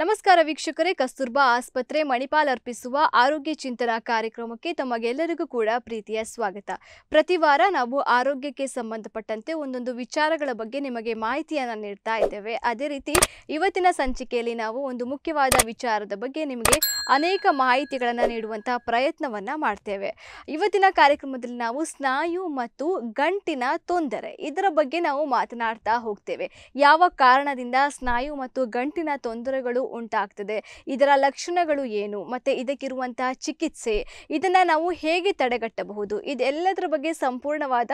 ನಮಸ್ಕಾರ ವೀಕ್ಷಕರೇ ಕಸ್ತೂರ್ಬಾ ಆಸ್ಪತ್ರೆ ಮಣಿಪಾಲ್ ಅರ್ಪಿಸುವ ಆರೋಗ್ಯ ಚಿಂತನಾ ಕಾರ್ಯಕ್ರಮಕ್ಕೆ ತಮಗೆಲ್ಲರಿಗೂ ಕೂಡ ಪ್ರೀತಿಯ ಸ್ವಾಗತ ಪ್ರತಿ ವಾರ ನಾವು ಆರೋಗ್ಯಕ್ಕೆ ಸಂಬಂಧಪಟ್ಟಂತೆ ಒಂದೊಂದು ವಿಚಾರಗಳ ಬಗ್ಗೆ ನಿಮಗೆ ಮಾಹಿತಿಯನ್ನು ನೀಡ್ತಾ ಇದ್ದೇವೆ ಅದೇ ರೀತಿ ಇವತ್ತಿನ ಸಂಚಿಕೆಯಲ್ಲಿ ನಾವು ಒಂದು ಮುಖ್ಯವಾದ ವಿಚಾರದ ಬಗ್ಗೆ ನಿಮಗೆ ಅನೇಕ ಮಾಹಿತಿಗಳನ್ನು ನೀಡುವಂತಹ ಪ್ರಯತ್ನವನ್ನು ಮಾಡ್ತೇವೆ ಇವತ್ತಿನ ಕಾರ್ಯಕ್ರಮದಲ್ಲಿ ನಾವು ಸ್ನಾಯು ಮತ್ತು ಗಂಟಿನ ತೊಂದರೆ ಇದರ ಬಗ್ಗೆ ನಾವು ಮಾತನಾಡ್ತಾ ಹೋಗ್ತೇವೆ ಯಾವ ಕಾರಣದಿಂದ ಸ್ನಾಯು ಮತ್ತು ಗಂಟಿನ ತೊಂದರೆಗಳು ಉಂಟಾಗ್ತದೆ ಇದರ ಲಕ್ಷಣಗಳು ಏನು ಮತ್ತು ಇದಕ್ಕಿರುವಂತಹ ಚಿಕಿತ್ಸೆ ಇದನ್ನು ನಾವು ಹೇಗೆ ತಡೆಗಟ್ಟಬಹುದು ಇದೆಲ್ಲದರ ಬಗ್ಗೆ ಸಂಪೂರ್ಣವಾದ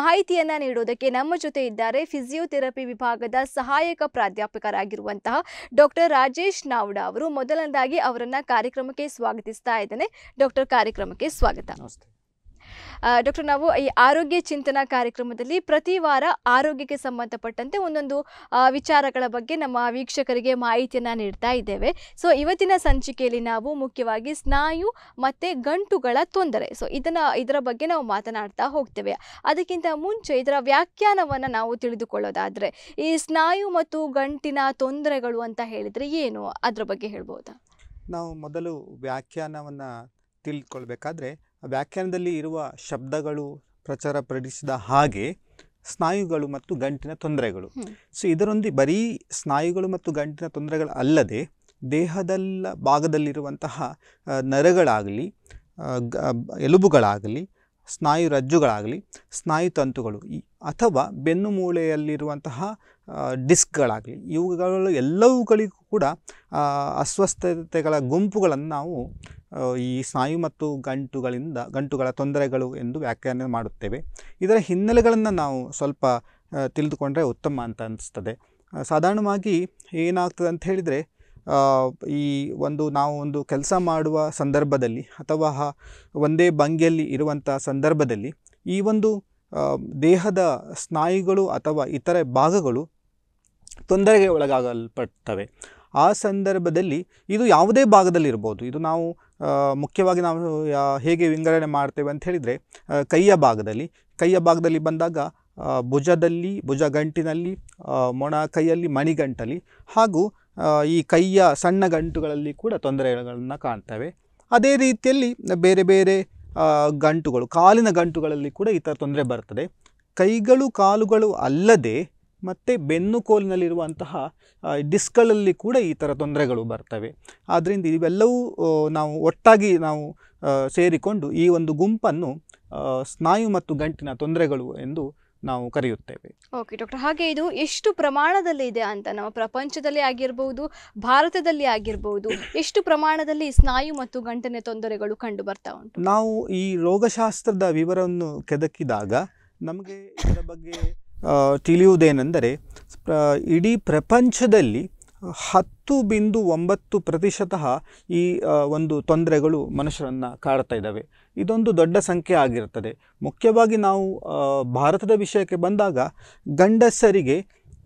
ಮಾಹಿತಿಯನ್ನ ನೀಡೋದಕ್ಕೆ ನಮ್ಮ ಜೊತೆ ಇದ್ದಾರೆ ಫಿಸಿಯೋಥೆರಪಿ ವಿಭಾಗದ ಸಹಾಯಕ ಪ್ರಾಧ್ಯಾಪಕರಾಗಿರುವಂತಹ ಡಾಕ್ಟರ್ ರಾಜೇಶ್ ನಾವ್ಡ ಅವರು ಮೊದಲನೇದಾಗಿ ಅವರನ್ನು ಕಾರ್ಯಕ್ರಮಕ್ಕೆ ಸ್ವಾಗತಿಸ್ತಾ ಇದ್ದೇನೆ ಡಾಕ್ಟರ್ ಕಾರ್ಯಕ್ರಮಕ್ಕೆ ಸ್ವಾಗತ ನಮಸ್ತೆ ಡಾಕ್ಟರ್ ನಾವು ಈ ಆರೋಗ್ಯ ಚಿಂತನಾ ಕಾರ್ಯಕ್ರಮದಲ್ಲಿ ಪ್ರತಿ ವಾರ ಆರೋಗ್ಯಕ್ಕೆ ಸಂಬಂಧಪಟ್ಟಂತೆ ಒಂದೊಂದು ವಿಚಾರಗಳ ಬಗ್ಗೆ ನಮ್ಮ ವೀಕ್ಷಕರಿಗೆ ಮಾಹಿತಿಯನ್ನು ನೀಡ್ತಾ ಇದ್ದೇವೆ ಸೊ ಇವತ್ತಿನ ಸಂಚಿಕೆಯಲ್ಲಿ ನಾವು ಮುಖ್ಯವಾಗಿ ಸ್ನಾಯು ಮತ್ತು ಗಂಟುಗಳ ತೊಂದರೆ ಸೊ ಇದನ್ನು ಇದರ ಬಗ್ಗೆ ನಾವು ಮಾತನಾಡ್ತಾ ಹೋಗ್ತೇವೆ ಅದಕ್ಕಿಂತ ಮುಂಚೆ ಇದರ ವ್ಯಾಖ್ಯಾನವನ್ನು ನಾವು ತಿಳಿದುಕೊಳ್ಳೋದಾದರೆ ಈ ಸ್ನಾಯು ಮತ್ತು ಗಂಟಿನ ತೊಂದರೆಗಳು ಅಂತ ಹೇಳಿದರೆ ಏನು ಅದರ ಬಗ್ಗೆ ಹೇಳ್ಬೋದಾ ನಾವು ಮೊದಲು ವ್ಯಾಖ್ಯಾನವನ್ನು ತಿಳ್ಕೊಳ್ಬೇಕಾದ್ರೆ ವ್ಯಾಖ್ಯಾನದಲ್ಲಿ ಇರುವ ಶಬ್ದಗಳು ಪ್ರಚಾರ ಪಡಿಸಿದ ಹಾಗೆ ಸ್ನಾಯುಗಳು ಮತ್ತು ಗಂಟಿನ ತೊಂದರೆಗಳು ಸೊ ಇದರೊಂದಿಗೆ ಬರೀ ಸ್ನಾಯುಗಳು ಮತ್ತು ಗಂಟಿನ ತೊಂದರೆಗಳು ಅಲ್ಲದೆ ದೇಹದಲ್ಲ ಭಾಗದಲ್ಲಿರುವಂತಹ ನರಗಳಾಗಲಿ ಎಲುಬುಗಳಾಗಲಿ ಸ್ನಾಯು ರಜ್ಜುಗಳಾಗಲಿ ಸ್ನಾಯು ತಂತುಗಳು ಅಥವಾ ಬೆನ್ನು ಮೂಳೆಯಲ್ಲಿರುವಂತಹ ಡಿಸ್ಕ್ಗಳಾಗಲಿ ಇವುಗಳು ಎಲ್ಲವುಗಳಿಗೂ ಕೂಡ ಅಸ್ವಸ್ಥತೆಗಳ ಗುಂಪುಗಳನ್ನು ನಾವು ಈ ಸ್ನಾಯು ಮತ್ತು ಗಂಟುಗಳಿಂದ ಗಂಟುಗಳ ತೊಂದರೆಗಳು ಎಂದು ವ್ಯಾಖ್ಯಾನ ಮಾಡುತ್ತೇವೆ ಇದರ ಹಿನ್ನೆಲೆಗಳನ್ನು ನಾವು ಸ್ವಲ್ಪ ತಿಳಿದುಕೊಂಡ್ರೆ ಉತ್ತಮ ಅಂತ ಅನ್ನಿಸ್ತದೆ ಸಾಧಾರಣವಾಗಿ ಏನಾಗ್ತದೆ ಅಂತ ಹೇಳಿದರೆ ಈ ಒಂದು ನಾವು ಒಂದು ಕೆಲಸ ಮಾಡುವ ಸಂದರ್ಭದಲ್ಲಿ ಅಥವಾ ಒಂದೇ ಭಂಗಿಯಲ್ಲಿ ಇರುವಂಥ ಸಂದರ್ಭದಲ್ಲಿ ಈ ಒಂದು ದೇಹದ ಸ್ನಾಯುಗಳು ಅಥವಾ ಇತರೆ ಭಾಗಗಳು ತೊಂದರೆಗೆ ಒಳಗಾಗಲ್ಪಡ್ತವೆ ಆ ಸಂದರ್ಭದಲ್ಲಿ ಇದು ಯಾವುದೇ ಭಾಗದಲ್ಲಿರ್ಬೋದು ಇದು ನಾವು ಮುಖ್ಯವಾಗಿ ನಾವು ಹೇಗೆ ವಿಂಗಡಣೆ ಮಾಡ್ತೇವೆ ಅಂತ ಹೇಳಿದರೆ ಕೈಯ ಭಾಗದಲ್ಲಿ ಕೈಯ ಭಾಗದಲ್ಲಿ ಬಂದಾಗ ಭುಜದಲ್ಲಿ ಗಂಟಿನಲ್ಲಿ ಮೊಣ ಕೈಯಲ್ಲಿ ಮಣಿಗಂಟಲ್ಲಿ ಹಾಗೂ ಈ ಕೈಯ ಸಣ್ಣ ಗಂಟುಗಳಲ್ಲಿ ಕೂಡ ತೊಂದರೆಗಳನ್ನು ಕಾಣ್ತವೆ ಅದೇ ರೀತಿಯಲ್ಲಿ ಬೇರೆ ಬೇರೆ ಗಂಟುಗಳು ಕಾಲಿನ ಗಂಟುಗಳಲ್ಲಿ ಕೂಡ ಈ ಥರ ತೊಂದರೆ ಬರ್ತದೆ ಕೈಗಳು ಕಾಲುಗಳು ಅಲ್ಲದೆ ಮತ್ತು ಕೋಲಿನಲ್ಲಿರುವಂತಹ ಡಿಸ್ಕ್ಗಳಲ್ಲಿ ಕೂಡ ಈ ಥರ ತೊಂದರೆಗಳು ಬರ್ತವೆ ಆದ್ದರಿಂದ ಇವೆಲ್ಲವೂ ನಾವು ಒಟ್ಟಾಗಿ ನಾವು ಸೇರಿಕೊಂಡು ಈ ಒಂದು ಗುಂಪನ್ನು ಸ್ನಾಯು ಮತ್ತು ಗಂಟಿನ ತೊಂದರೆಗಳು ಎಂದು ನಾವು ಕರೆಯುತ್ತೇವೆ ಓಕೆ ಡಾಕ್ಟರ್ ಹಾಗೆ ಇದು ಎಷ್ಟು ಪ್ರಮಾಣದಲ್ಲಿ ಇದೆ ಅಂತ ನಮ್ಮ ಪ್ರಪಂಚದಲ್ಲಿ ಆಗಿರಬಹುದು ಭಾರತದಲ್ಲಿ ಆಗಿರಬಹುದು ಎಷ್ಟು ಪ್ರಮಾಣದಲ್ಲಿ ಸ್ನಾಯು ಮತ್ತು ಗಂಟನೆ ತೊಂದರೆಗಳು ಕಂಡು ಬರ್ತಾ ಉಂಟು ನಾವು ಈ ರೋಗಶಾಸ್ತ್ರದ ವಿವರವನ್ನು ಕೆದಕಿದಾಗ ನಮಗೆ ಇದರ ಬಗ್ಗೆ ತಿಳಿಯುವುದೇನೆಂದರೆ ಇಡೀ ಪ್ರಪಂಚದಲ್ಲಿ ಹತ್ತು ಬಿಂದು ಒಂಬತ್ತು ಪ್ರತಿಶತ ಈ ಒಂದು ತೊಂದರೆಗಳು ಮನುಷ್ಯರನ್ನು ಕಾಡ್ತಾ ಇದ್ದಾವೆ ಇದೊಂದು ದೊಡ್ಡ ಸಂಖ್ಯೆ ಆಗಿರುತ್ತದೆ ಮುಖ್ಯವಾಗಿ ನಾವು ಭಾರತದ ವಿಷಯಕ್ಕೆ ಬಂದಾಗ ಗಂಡಸರಿಗೆ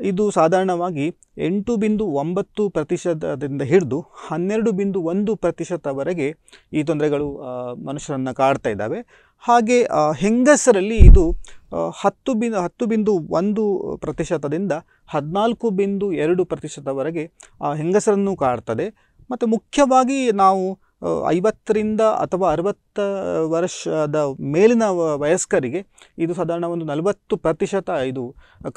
ಇದು ಸಾಧಾರಣವಾಗಿ ಎಂಟು ಬಿಂದು ಒಂಬತ್ತು ಪ್ರತಿಶತದಿಂದ ಹಿಡಿದು ಹನ್ನೆರಡು ಬಿಂದು ಒಂದು ಪ್ರತಿಶತವರೆಗೆ ಈ ತೊಂದರೆಗಳು ಮನುಷ್ಯರನ್ನು ಕಾಡ್ತಾ ಇದ್ದಾವೆ ಹಾಗೆ ಹೆಂಗಸರಲ್ಲಿ ಇದು ಹತ್ತು ಬಿಂದು ಹತ್ತು ಬಿಂದು ಒಂದು ಪ್ರತಿಶತದಿಂದ ಹದಿನಾಲ್ಕು ಬಿಂದು ಎರಡು ಪ್ರತಿಶತವರೆಗೆ ಹೆಂಗಸರನ್ನು ಕಾಡ್ತದೆ ಮತ್ತು ಮುಖ್ಯವಾಗಿ ನಾವು ಐವತ್ತರಿಂದ ಅಥವಾ ಅರವತ್ತ ವರ್ಷದ ಮೇಲಿನ ವಯಸ್ಕರಿಗೆ ಇದು ಸಾಧಾರಣ ಒಂದು ನಲವತ್ತು ಪ್ರತಿಶತ ಇದು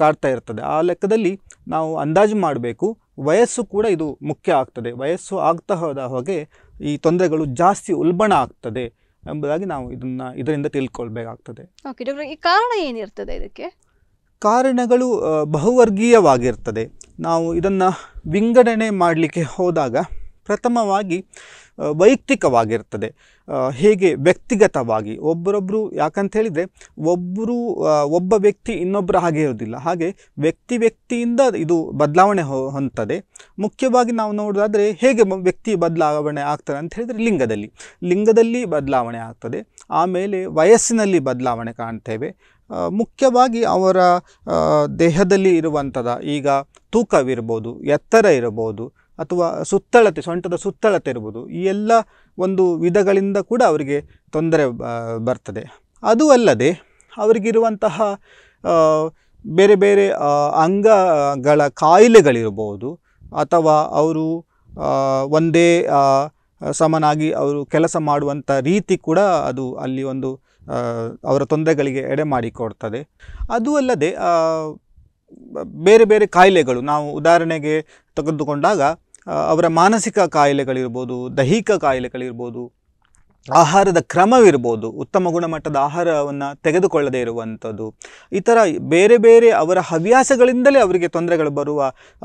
ಕಾಡ್ತಾ ಇರ್ತದೆ ಆ ಲೆಕ್ಕದಲ್ಲಿ ನಾವು ಅಂದಾಜು ಮಾಡಬೇಕು ವಯಸ್ಸು ಕೂಡ ಇದು ಮುಖ್ಯ ಆಗ್ತದೆ ವಯಸ್ಸು ಆಗ್ತಾ ಹೋದ ಹಾಗೆ ಈ ತೊಂದರೆಗಳು ಜಾಸ್ತಿ ಉಲ್ಬಣ ಆಗ್ತದೆ ಎಂಬುದಾಗಿ ನಾವು ಇದನ್ನು ಇದರಿಂದ ತಿಳ್ಕೊಳ್ಬೇಕಾಗ್ತದೆ ಓಕೆ ಈ ಕಾರಣ ಏನಿರ್ತದೆ ಇದಕ್ಕೆ ಕಾರಣಗಳು ಬಹುವರ್ಗೀಯವಾಗಿರ್ತದೆ ನಾವು ಇದನ್ನು ವಿಂಗಡಣೆ ಮಾಡಲಿಕ್ಕೆ ಹೋದಾಗ ಪ್ರಥಮವಾಗಿ ವೈಯಕ್ತಿಕವಾಗಿರ್ತದೆ ಹೇಗೆ ವ್ಯಕ್ತಿಗತವಾಗಿ ಒಬ್ಬರೊಬ್ಬರು ಯಾಕಂತ ಹೇಳಿದರೆ ಒಬ್ಬರು ಒಬ್ಬ ವ್ಯಕ್ತಿ ಇನ್ನೊಬ್ಬರ ಹಾಗೆ ಇರೋದಿಲ್ಲ ಹಾಗೆ ವ್ಯಕ್ತಿ ವ್ಯಕ್ತಿಯಿಂದ ಇದು ಬದಲಾವಣೆ ಹೊಂತದೆ ಮುಖ್ಯವಾಗಿ ನಾವು ನೋಡೋದಾದರೆ ಹೇಗೆ ವ್ಯಕ್ತಿ ಬದಲಾವಣೆ ಆಗ್ತದೆ ಅಂತ ಹೇಳಿದರೆ ಲಿಂಗದಲ್ಲಿ ಲಿಂಗದಲ್ಲಿ ಬದಲಾವಣೆ ಆಗ್ತದೆ ಆಮೇಲೆ ವಯಸ್ಸಿನಲ್ಲಿ ಬದಲಾವಣೆ ಕಾಣ್ತೇವೆ ಮುಖ್ಯವಾಗಿ ಅವರ ದೇಹದಲ್ಲಿ ಇರುವಂಥದ ಈಗ ತೂಕವಿರ್ಬೋದು ಎತ್ತರ ಇರ್ಬೋದು ಅಥವಾ ಸುತ್ತಳತೆ ಸೊಂಟದ ಸುತ್ತಳತೆ ಇರ್ಬೋದು ಈ ಎಲ್ಲ ಒಂದು ವಿಧಗಳಿಂದ ಕೂಡ ಅವರಿಗೆ ತೊಂದರೆ ಬರ್ತದೆ ಅದು ಅಲ್ಲದೆ ಅವರಿಗಿರುವಂತಹ ಬೇರೆ ಬೇರೆ ಅಂಗಗಳ ಕಾಯಿಲೆಗಳಿರ್ಬೋದು ಅಥವಾ ಅವರು ಒಂದೇ ಸಮನಾಗಿ ಅವರು ಕೆಲಸ ಮಾಡುವಂಥ ರೀತಿ ಕೂಡ ಅದು ಅಲ್ಲಿ ಒಂದು ಅವರ ತೊಂದರೆಗಳಿಗೆ ಎಡೆ ಮಾಡಿಕೊಡ್ತದೆ ಅದು ಅಲ್ಲದೆ ಬೇರೆ ಬೇರೆ ಕಾಯಿಲೆಗಳು ನಾವು ಉದಾಹರಣೆಗೆ ತೆಗೆದುಕೊಂಡಾಗ ಅವರ ಮಾನಸಿಕ ಕಾಯಿಲೆಗಳಿರ್ಬೋದು ದೈಹಿಕ ಕಾಯಿಲೆಗಳಿರ್ಬೋದು ಆಹಾರದ ಕ್ರಮವಿರ್ಬೋದು ಉತ್ತಮ ಗುಣಮಟ್ಟದ ಆಹಾರವನ್ನು ತೆಗೆದುಕೊಳ್ಳದೇ ಇರುವಂಥದ್ದು ಈ ಥರ ಬೇರೆ ಬೇರೆ ಅವರ ಹವ್ಯಾಸಗಳಿಂದಲೇ ಅವರಿಗೆ ತೊಂದರೆಗಳು ಬರುವ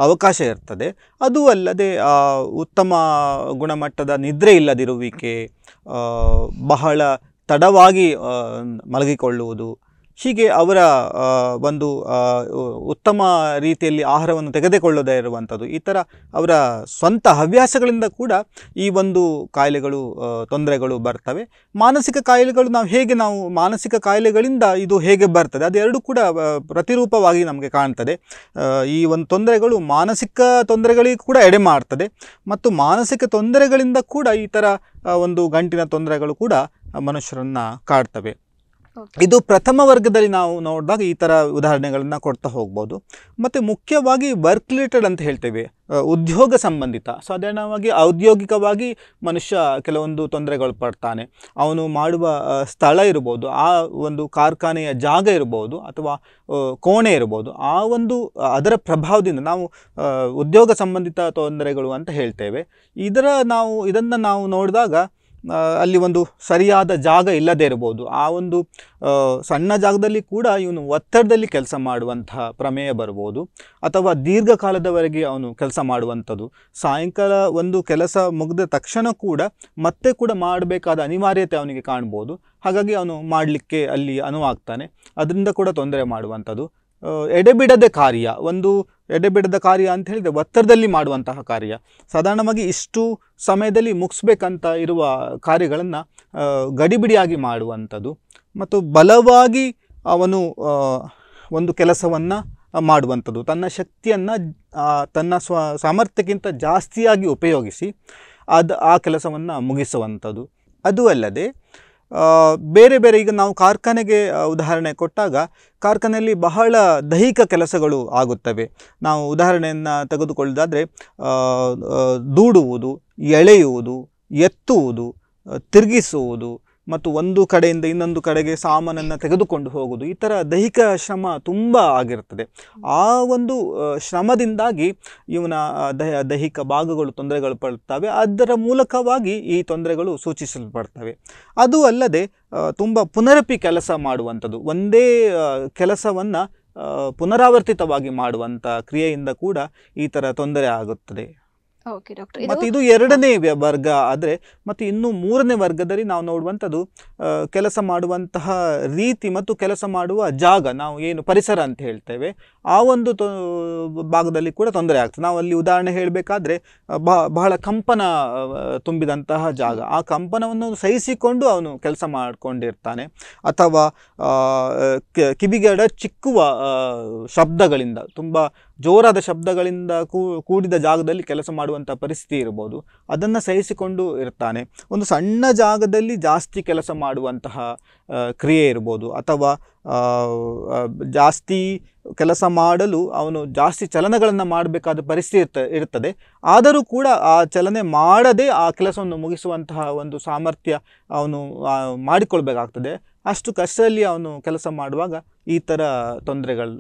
ಅವಕಾಶ ಇರ್ತದೆ ಅದು ಅಲ್ಲದೆ ಉತ್ತಮ ಗುಣಮಟ್ಟದ ನಿದ್ರೆ ಇಲ್ಲದಿರುವಿಕೆ ಬಹಳ ತಡವಾಗಿ ಮಲಗಿಕೊಳ್ಳುವುದು ಹೀಗೆ ಅವರ ಒಂದು ಉತ್ತಮ ರೀತಿಯಲ್ಲಿ ಆಹಾರವನ್ನು ತೆಗೆದುಕೊಳ್ಳದೇ ಇರುವಂಥದ್ದು ಈ ಥರ ಅವರ ಸ್ವಂತ ಹವ್ಯಾಸಗಳಿಂದ ಕೂಡ ಈ ಒಂದು ಕಾಯಿಲೆಗಳು ತೊಂದರೆಗಳು ಬರ್ತವೆ ಮಾನಸಿಕ ಕಾಯಿಲೆಗಳು ನಾವು ಹೇಗೆ ನಾವು ಮಾನಸಿಕ ಕಾಯಿಲೆಗಳಿಂದ ಇದು ಹೇಗೆ ಬರ್ತದೆ ಅದೆರಡೂ ಕೂಡ ಪ್ರತಿರೂಪವಾಗಿ ನಮಗೆ ಕಾಣ್ತದೆ ಈ ಒಂದು ತೊಂದರೆಗಳು ಮಾನಸಿಕ ತೊಂದರೆಗಳಿಗೆ ಕೂಡ ಎಡೆ ಮಾಡ್ತದೆ ಮತ್ತು ಮಾನಸಿಕ ತೊಂದರೆಗಳಿಂದ ಕೂಡ ಈ ಥರ ಒಂದು ಗಂಟಿನ ತೊಂದರೆಗಳು ಕೂಡ ಮನುಷ್ಯರನ್ನು ಕಾಡ್ತವೆ ಇದು ಪ್ರಥಮ ವರ್ಗದಲ್ಲಿ ನಾವು ನೋಡಿದಾಗ ಈ ಥರ ಉದಾಹರಣೆಗಳನ್ನು ಕೊಡ್ತಾ ಹೋಗ್ಬೋದು ಮತ್ತು ಮುಖ್ಯವಾಗಿ ವರ್ಕ್ ರಿಲೇಟೆಡ್ ಅಂತ ಹೇಳ್ತೇವೆ ಉದ್ಯೋಗ ಸಂಬಂಧಿತ ಸಾಧಾರಣವಾಗಿ ಔದ್ಯೋಗಿಕವಾಗಿ ಮನುಷ್ಯ ಕೆಲವೊಂದು ತೊಂದರೆಗಳು ಪಡ್ತಾನೆ ಅವನು ಮಾಡುವ ಸ್ಥಳ ಇರ್ಬೋದು ಆ ಒಂದು ಕಾರ್ಖಾನೆಯ ಜಾಗ ಇರ್ಬೋದು ಅಥವಾ ಕೋಣೆ ಇರ್ಬೋದು ಆ ಒಂದು ಅದರ ಪ್ರಭಾವದಿಂದ ನಾವು ಉದ್ಯೋಗ ಸಂಬಂಧಿತ ತೊಂದರೆಗಳು ಅಂತ ಹೇಳ್ತೇವೆ ಇದರ ನಾವು ಇದನ್ನು ನಾವು ನೋಡಿದಾಗ ಅಲ್ಲಿ ಒಂದು ಸರಿಯಾದ ಜಾಗ ಇಲ್ಲದೇ ಇರ್ಬೋದು ಆ ಒಂದು ಸಣ್ಣ ಜಾಗದಲ್ಲಿ ಕೂಡ ಇವನು ಒತ್ತಡದಲ್ಲಿ ಕೆಲಸ ಮಾಡುವಂತಹ ಪ್ರಮೇಯ ಬರ್ಬೋದು ಅಥವಾ ದೀರ್ಘಕಾಲದವರೆಗೆ ಅವನು ಕೆಲಸ ಮಾಡುವಂಥದ್ದು ಸಾಯಂಕಾಲ ಒಂದು ಕೆಲಸ ಮುಗಿದ ತಕ್ಷಣ ಕೂಡ ಮತ್ತೆ ಕೂಡ ಮಾಡಬೇಕಾದ ಅನಿವಾರ್ಯತೆ ಅವನಿಗೆ ಕಾಣ್ಬೋದು ಹಾಗಾಗಿ ಅವನು ಮಾಡಲಿಕ್ಕೆ ಅಲ್ಲಿ ಅನುವಾಗ್ತಾನೆ ಅದರಿಂದ ಕೂಡ ತೊಂದರೆ ಮಾಡುವಂಥದ್ದು ಎಡೆಬಿಡದೆ ಕಾರ್ಯ ಒಂದು ಎಡೆಬಿಡದ ಕಾರ್ಯ ಅಂತ ಹೇಳಿದರೆ ಒತ್ತಡದಲ್ಲಿ ಮಾಡುವಂತಹ ಕಾರ್ಯ ಸಾಧಾರಣವಾಗಿ ಇಷ್ಟು ಸಮಯದಲ್ಲಿ ಮುಗಿಸ್ಬೇಕಂತ ಇರುವ ಕಾರ್ಯಗಳನ್ನು ಗಡಿಬಿಡಿಯಾಗಿ ಮಾಡುವಂಥದ್ದು ಮತ್ತು ಬಲವಾಗಿ ಅವನು ಒಂದು ಕೆಲಸವನ್ನು ಮಾಡುವಂಥದ್ದು ತನ್ನ ಶಕ್ತಿಯನ್ನು ತನ್ನ ಸ್ವ ಸಾಮರ್ಥ್ಯಕ್ಕಿಂತ ಜಾಸ್ತಿಯಾಗಿ ಉಪಯೋಗಿಸಿ ಅದು ಆ ಕೆಲಸವನ್ನು ಮುಗಿಸುವಂಥದ್ದು ಅದು ಅಲ್ಲದೆ ಬೇರೆ ಬೇರೆ ಈಗ ನಾವು ಕಾರ್ಖಾನೆಗೆ ಉದಾಹರಣೆ ಕೊಟ್ಟಾಗ ಕಾರ್ಖಾನೆಯಲ್ಲಿ ಬಹಳ ದೈಹಿಕ ಕೆಲಸಗಳು ಆಗುತ್ತವೆ ನಾವು ಉದಾಹರಣೆಯನ್ನು ತೆಗೆದುಕೊಳ್ಳೋದಾದರೆ ದೂಡುವುದು ಎಳೆಯುವುದು ಎತ್ತುವುದು ತಿರುಗಿಸುವುದು ಮತ್ತು ಒಂದು ಕಡೆಯಿಂದ ಇನ್ನೊಂದು ಕಡೆಗೆ ಸಾಮಾನನ್ನು ತೆಗೆದುಕೊಂಡು ಹೋಗುವುದು ಈ ಥರ ದೈಹಿಕ ಶ್ರಮ ತುಂಬ ಆಗಿರ್ತದೆ ಆ ಒಂದು ಶ್ರಮದಿಂದಾಗಿ ಇವನ ದೈಹಿಕ ಭಾಗಗಳು ತೊಂದರೆಗಳು ಪಡ್ತವೆ ಅದರ ಮೂಲಕವಾಗಿ ಈ ತೊಂದರೆಗಳು ಸೂಚಿಸಲ್ಪಡ್ತವೆ ಅದು ಅಲ್ಲದೆ ತುಂಬ ಪುನರಪಿ ಕೆಲಸ ಮಾಡುವಂಥದ್ದು ಒಂದೇ ಕೆಲಸವನ್ನು ಪುನರಾವರ್ತಿತವಾಗಿ ಮಾಡುವಂಥ ಕ್ರಿಯೆಯಿಂದ ಕೂಡ ಈ ಥರ ತೊಂದರೆ ಆಗುತ್ತದೆ ಮತ್ತೆ ಇದು ಎರಡನೇ ವರ್ಗ ಆದರೆ ಮತ್ತೆ ಇನ್ನು ಮೂರನೇ ವರ್ಗದಲ್ಲಿ ನಾವು ನೋಡುವಂಥದ್ದು ಕೆಲಸ ಮಾಡುವಂತಹ ರೀತಿ ಮತ್ತು ಕೆಲಸ ಮಾಡುವ ಜಾಗ ನಾವು ಏನು ಪರಿಸರ ಅಂತ ಹೇಳ್ತೇವೆ ಆ ಒಂದು ಭಾಗದಲ್ಲಿ ಕೂಡ ತೊಂದರೆ ಆಗ್ತದೆ ನಾವು ಅಲ್ಲಿ ಉದಾಹರಣೆ ಹೇಳಬೇಕಾದ್ರೆ ಬಹಳ ಕಂಪನ ತುಂಬಿದಂತಹ ಜಾಗ ಆ ಕಂಪನವನ್ನು ಸಹಿಸಿಕೊಂಡು ಅವನು ಕೆಲಸ ಮಾಡಿಕೊಂಡಿರ್ತಾನೆ ಅಥವಾ ಕಿವಿಗಡ ಚಿಕ್ಕುವ ಶಬ್ದಗಳಿಂದ ತುಂಬ ಜೋರಾದ ಶಬ್ದಗಳಿಂದ ಕೂಡಿದ ಜಾಗದಲ್ಲಿ ಕೆಲಸ ಮಾಡುವಂಥ ಪರಿಸ್ಥಿತಿ ಇರ್ಬೋದು ಅದನ್ನು ಸಹಿಸಿಕೊಂಡು ಇರ್ತಾನೆ ಒಂದು ಸಣ್ಣ ಜಾಗದಲ್ಲಿ ಜಾಸ್ತಿ ಕೆಲಸ ಮಾಡುವಂತಹ ಕ್ರಿಯೆ ಇರ್ಬೋದು ಅಥವಾ ಜಾಸ್ತಿ ಕೆಲಸ ಮಾಡಲು ಅವನು ಜಾಸ್ತಿ ಚಲನಗಳನ್ನು ಮಾಡಬೇಕಾದ ಪರಿಸ್ಥಿತಿ ಇರ್ತ ಇರ್ತದೆ ಆದರೂ ಕೂಡ ಆ ಚಲನೆ ಮಾಡದೆ ಆ ಕೆಲಸವನ್ನು ಮುಗಿಸುವಂತಹ ಒಂದು ಸಾಮರ್ಥ್ಯ ಅವನು ಮಾಡಿಕೊಳ್ಬೇಕಾಗ್ತದೆ ಅಷ್ಟು ಕಷ್ಟದಲ್ಲಿ ಅವನು ಕೆಲಸ ಮಾಡುವಾಗ ಈ ಥರ ತೊಂದರೆಗಳು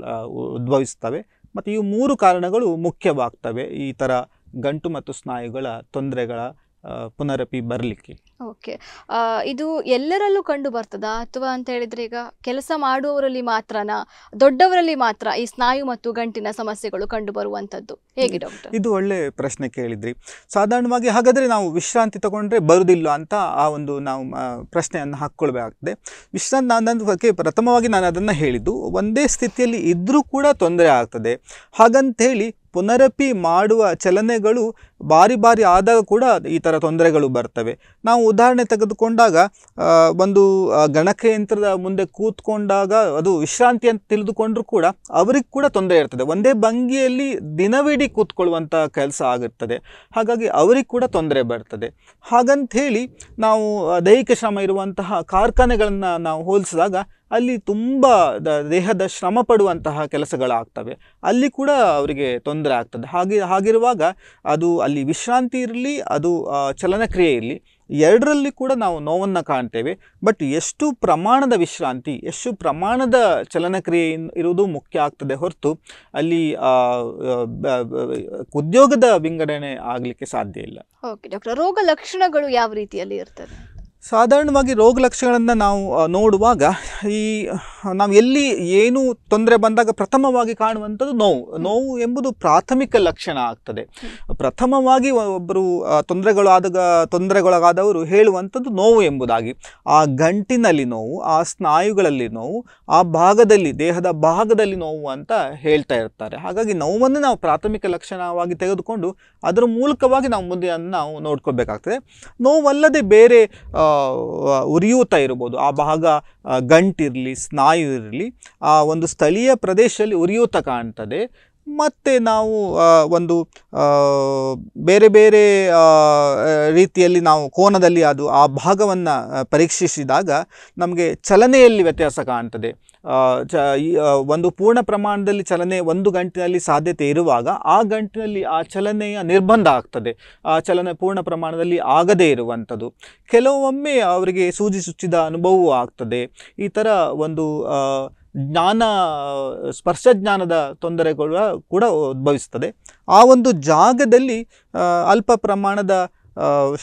ಉದ್ಭವಿಸ್ತವೆ ಮತ್ತು ಇವು ಮೂರು ಕಾರಣಗಳು ಮುಖ್ಯವಾಗ್ತವೆ ಈ ಥರ ಗಂಟು ಮತ್ತು ಸ್ನಾಯುಗಳ ತೊಂದರೆಗಳ ಪುನರಪಿ ಬರಲಿಕ್ಕೆ ಓಕೆ ಇದು ಎಲ್ಲರಲ್ಲೂ ಕಂಡು ಬರ್ತದ ಅಥವಾ ಅಂತ ಹೇಳಿದ್ರೆ ಈಗ ಕೆಲಸ ಮಾಡುವವರಲ್ಲಿ ಮಾತ್ರನಾ ದೊಡ್ಡವರಲ್ಲಿ ಮಾತ್ರ ಈ ಸ್ನಾಯು ಮತ್ತು ಗಂಟಿನ ಸಮಸ್ಯೆಗಳು ಕಂಡು ಬರುವಂತದ್ದು ಹೇಗೆ ಡಾಕ್ಟರ್ ಇದು ಒಳ್ಳೆ ಪ್ರಶ್ನೆ ಕೇಳಿದ್ರಿ ಸಾಧಾರಣವಾಗಿ ಹಾಗಾದ್ರೆ ನಾವು ವಿಶ್ರಾಂತಿ ತಗೊಂಡ್ರೆ ಬರುದಿಲ್ಲ ಅಂತ ಆ ಒಂದು ನಾವು ಪ್ರಶ್ನೆಯನ್ನು ಹಾಕೊಳ್ಬೇಕಾಗ್ತದೆ ವಿಶ್ರಾಂತಿ ನಾನು ಪ್ರಥಮವಾಗಿ ನಾನು ಅದನ್ನ ಹೇಳಿದ್ದು ಒಂದೇ ಸ್ಥಿತಿಯಲ್ಲಿ ಇದ್ದರೂ ಕೂಡ ತೊಂದರೆ ಆಗ್ತದೆ ಹಾಗಂತ ಹೇಳಿ ಪುನರಪಿ ಮಾಡುವ ಚಲನೆಗಳು ಬಾರಿ ಬಾರಿ ಆದಾಗ ಕೂಡ ಈ ಥರ ತೊಂದರೆಗಳು ಬರ್ತವೆ ನಾವು ಉದಾಹರಣೆ ತೆಗೆದುಕೊಂಡಾಗ ಒಂದು ಗಣಕಯಂತ್ರದ ಮುಂದೆ ಕೂತ್ಕೊಂಡಾಗ ಅದು ವಿಶ್ರಾಂತಿ ಅಂತ ತಿಳಿದುಕೊಂಡ್ರೂ ಕೂಡ ಅವ್ರಿಗೆ ಕೂಡ ತೊಂದರೆ ಇರ್ತದೆ ಒಂದೇ ಭಂಗಿಯಲ್ಲಿ ದಿನವಿಡೀ ಕೂತ್ಕೊಳ್ಳುವಂಥ ಕೆಲಸ ಆಗುತ್ತದೆ ಹಾಗಾಗಿ ಅವ್ರಿಗೆ ಕೂಡ ತೊಂದರೆ ಬರ್ತದೆ ಹಾಗಂತ ಹೇಳಿ ನಾವು ದೈಹಿಕ ಶ್ರಮ ಇರುವಂತಹ ಕಾರ್ಖಾನೆಗಳನ್ನು ನಾವು ಹೋಲಿಸಿದಾಗ ಅಲ್ಲಿ ತುಂಬ ದೇಹದ ಶ್ರಮ ಪಡುವಂತಹ ಕೆಲಸಗಳಾಗ್ತವೆ ಅಲ್ಲಿ ಕೂಡ ಅವರಿಗೆ ತೊಂದರೆ ಆಗ್ತದೆ ಹಾಗೆ ಹಾಗಿರುವಾಗ ಅದು ಅಲ್ಲಿ ವಿಶ್ರಾಂತಿ ಇರಲಿ ಅದು ಚಲನಕ್ರಿಯೆ ಇರಲಿ ಎರಡರಲ್ಲಿ ಕೂಡ ನಾವು ನೋವನ್ನು ಕಾಣ್ತೇವೆ ಬಟ್ ಎಷ್ಟು ಪ್ರಮಾಣದ ವಿಶ್ರಾಂತಿ ಎಷ್ಟು ಪ್ರಮಾಣದ ಚಲನಕ್ರಿಯೆ ಇರುವುದು ಮುಖ್ಯ ಆಗ್ತದೆ ಹೊರತು ಅಲ್ಲಿ ಉದ್ಯೋಗದ ವಿಂಗಡಣೆ ಆಗಲಿಕ್ಕೆ ಸಾಧ್ಯ ಇಲ್ಲ ಓಕೆ ಡಾಕ್ಟರ್ ರೋಗ ಲಕ್ಷಣಗಳು ಯಾವ ರೀತಿಯಲ್ಲಿ ಇರ್ತದೆ ಸಾಧಾರಣವಾಗಿ ರೋಗ ಲಕ್ಷಣಗಳನ್ನು ನಾವು ನೋಡುವಾಗ ಈ ನಾವು ಎಲ್ಲಿ ಏನು ತೊಂದರೆ ಬಂದಾಗ ಪ್ರಥಮವಾಗಿ ಕಾಣುವಂಥದ್ದು ನೋವು ನೋವು ಎಂಬುದು ಪ್ರಾಥಮಿಕ ಲಕ್ಷಣ ಆಗ್ತದೆ ಪ್ರಥಮವಾಗಿ ಒಬ್ಬರು ತೊಂದರೆಗಳಾದಾಗ ತೊಂದರೆಗೊಳಗಾದವರು ಹೇಳುವಂಥದ್ದು ನೋವು ಎಂಬುದಾಗಿ ಆ ಗಂಟಿನಲ್ಲಿ ನೋವು ಆ ಸ್ನಾಯುಗಳಲ್ಲಿ ನೋವು ಆ ಭಾಗದಲ್ಲಿ ದೇಹದ ಭಾಗದಲ್ಲಿ ನೋವು ಅಂತ ಹೇಳ್ತಾ ಇರ್ತಾರೆ ಹಾಗಾಗಿ ನೋವನ್ನು ನಾವು ಪ್ರಾಥಮಿಕ ಲಕ್ಷಣವಾಗಿ ತೆಗೆದುಕೊಂಡು ಅದರ ಮೂಲಕವಾಗಿ ನಾವು ಮುಂದೆ ನಾವು ನೋಡ್ಕೋಬೇಕಾಗ್ತದೆ ನೋವಲ್ಲದೆ ಬೇರೆ ಉರಿಯೂತ ಇರ್ಬೋದು ಆ ಭಾಗ ಗಂಟಿರಲಿ ಸ್ನಾಯು ಇರಲಿ ಆ ಒಂದು ಸ್ಥಳೀಯ ಪ್ರದೇಶದಲ್ಲಿ ಉರಿಯೂತ ಕಾಣ್ತದೆ ಮತ್ತು ನಾವು ಒಂದು ಬೇರೆ ಬೇರೆ ರೀತಿಯಲ್ಲಿ ನಾವು ಕೋನದಲ್ಲಿ ಅದು ಆ ಭಾಗವನ್ನು ಪರೀಕ್ಷಿಸಿದಾಗ ನಮಗೆ ಚಲನೆಯಲ್ಲಿ ವ್ಯತ್ಯಾಸ ಕಾಣ್ತದೆ ಚ ಒಂದು ಪೂರ್ಣ ಪ್ರಮಾಣದಲ್ಲಿ ಚಲನೆ ಒಂದು ಗಂಟಿನಲ್ಲಿ ಸಾಧ್ಯತೆ ಇರುವಾಗ ಆ ಗಂಟಿನಲ್ಲಿ ಆ ಚಲನೆಯ ನಿರ್ಬಂಧ ಆಗ್ತದೆ ಆ ಚಲನೆ ಪೂರ್ಣ ಪ್ರಮಾಣದಲ್ಲಿ ಆಗದೇ ಇರುವಂಥದ್ದು ಕೆಲವೊಮ್ಮೆ ಅವರಿಗೆ ಸೂಜಿ ಸುಚ್ಚಿದ ಅನುಭವವೂ ಆಗ್ತದೆ ಈ ಥರ ಒಂದು ಜ್ಞಾನ ಸ್ಪರ್ಶ ಜ್ಞಾನದ ತೊಂದರೆಗಳು ಕೂಡ ಉದ್ಭವಿಸ್ತದೆ ಆ ಒಂದು ಜಾಗದಲ್ಲಿ ಅಲ್ಪ ಪ್ರಮಾಣದ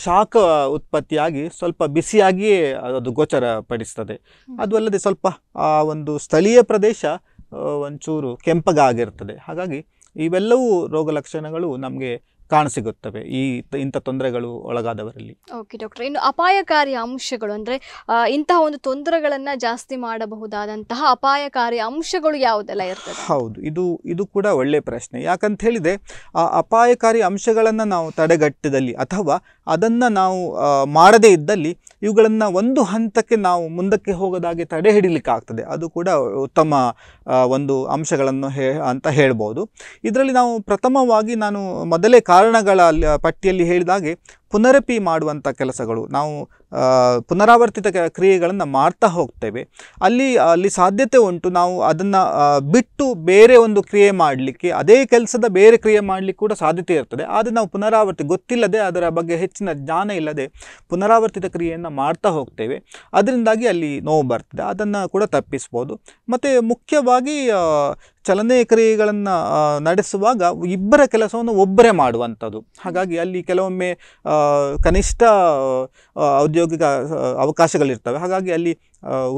ಶಾಖ ಉತ್ಪತ್ತಿಯಾಗಿ ಸ್ವಲ್ಪ ಬಿಸಿಯಾಗಿಯೇ ಅದು ಪಡಿಸ್ತದೆ ಅದು ಅಲ್ಲದೆ ಸ್ವಲ್ಪ ಆ ಒಂದು ಸ್ಥಳೀಯ ಪ್ರದೇಶ ಒಂಚೂರು ಕೆಂಪಗಾಗಿರ್ತದೆ ಹಾಗಾಗಿ ಇವೆಲ್ಲವೂ ರೋಗ ಲಕ್ಷಣಗಳು ನಮಗೆ ಕಾಣಸಿಗುತ್ತವೆ ಈ ಇಂಥ ತೊಂದರೆಗಳು ಒಳಗಾದವರಲ್ಲಿ ಓಕೆ ಡಾಕ್ಟರ್ ಇನ್ನು ಅಪಾಯಕಾರಿ ಅಂಶಗಳು ಅಂದರೆ ಇಂತಹ ಒಂದು ತೊಂದರೆಗಳನ್ನು ಜಾಸ್ತಿ ಮಾಡಬಹುದಾದಂತಹ ಅಪಾಯಕಾರಿ ಅಂಶಗಳು ಯಾವುದೆಲ್ಲ ಇರ್ತದೆ ಹೌದು ಇದು ಇದು ಕೂಡ ಒಳ್ಳೆಯ ಪ್ರಶ್ನೆ ಯಾಕಂತ ಹೇಳಿದರೆ ಆ ಅಪಾಯಕಾರಿ ಅಂಶಗಳನ್ನು ನಾವು ತಡೆಗಟ್ಟದಲ್ಲಿ ಅಥವಾ ಅದನ್ನು ನಾವು ಮಾಡದೇ ಇದ್ದಲ್ಲಿ ಇವುಗಳನ್ನು ಒಂದು ಹಂತಕ್ಕೆ ನಾವು ಮುಂದಕ್ಕೆ ಹೋಗೋದಾಗಿ ತಡೆ ಹಿಡಿಲಿಕ್ಕಾಗ್ತದೆ ಅದು ಕೂಡ ಉತ್ತಮ ಒಂದು ಅಂಶಗಳನ್ನು ಹೇ ಅಂತ ಹೇಳ್ಬೋದು ಇದರಲ್ಲಿ ನಾವು ಪ್ರಥಮವಾಗಿ ನಾನು ಮೊದಲೇ ಕಾರಣಗಳ ಪಟ್ಟಿಯಲ್ಲಿ ಹೇಳಿದಾಗೆ ಪುನರಪಿ ಮಾಡುವಂಥ ಕೆಲಸಗಳು ನಾವು ಪುನರಾವರ್ತಿತ ಕ್ರಿಯೆಗಳನ್ನು ಮಾಡ್ತಾ ಹೋಗ್ತೇವೆ ಅಲ್ಲಿ ಅಲ್ಲಿ ಸಾಧ್ಯತೆ ಉಂಟು ನಾವು ಅದನ್ನು ಬಿಟ್ಟು ಬೇರೆ ಒಂದು ಕ್ರಿಯೆ ಮಾಡಲಿಕ್ಕೆ ಅದೇ ಕೆಲಸದ ಬೇರೆ ಕ್ರಿಯೆ ಮಾಡಲಿಕ್ಕೆ ಕೂಡ ಸಾಧ್ಯತೆ ಇರ್ತದೆ ಆದರೆ ನಾವು ಪುನರಾವರ್ತಿ ಗೊತ್ತಿಲ್ಲದೆ ಅದರ ಬಗ್ಗೆ ಹೆಚ್ಚಿನ ಜ್ಞಾನ ಇಲ್ಲದೆ ಪುನರಾವರ್ತಿತ ಕ್ರಿಯೆಯನ್ನು ಮಾಡ್ತಾ ಹೋಗ್ತೇವೆ ಅದರಿಂದಾಗಿ ಅಲ್ಲಿ ನೋವು ಬರ್ತದೆ ಅದನ್ನು ಕೂಡ ತಪ್ಪಿಸ್ಬೋದು ಮತ್ತು ಮುಖ್ಯವಾಗಿ ಚಲನೆ ಕ್ರಿಯೆಗಳನ್ನು ನಡೆಸುವಾಗ ಇಬ್ಬರ ಕೆಲಸವನ್ನು ಒಬ್ಬರೇ ಮಾಡುವಂಥದ್ದು ಹಾಗಾಗಿ ಅಲ್ಲಿ ಕೆಲವೊಮ್ಮೆ ಕನಿಷ್ಠ ಔದ್ಯೋಗಿಕ ಅವಕಾಶಗಳಿರ್ತವೆ ಹಾಗಾಗಿ ಅಲ್ಲಿ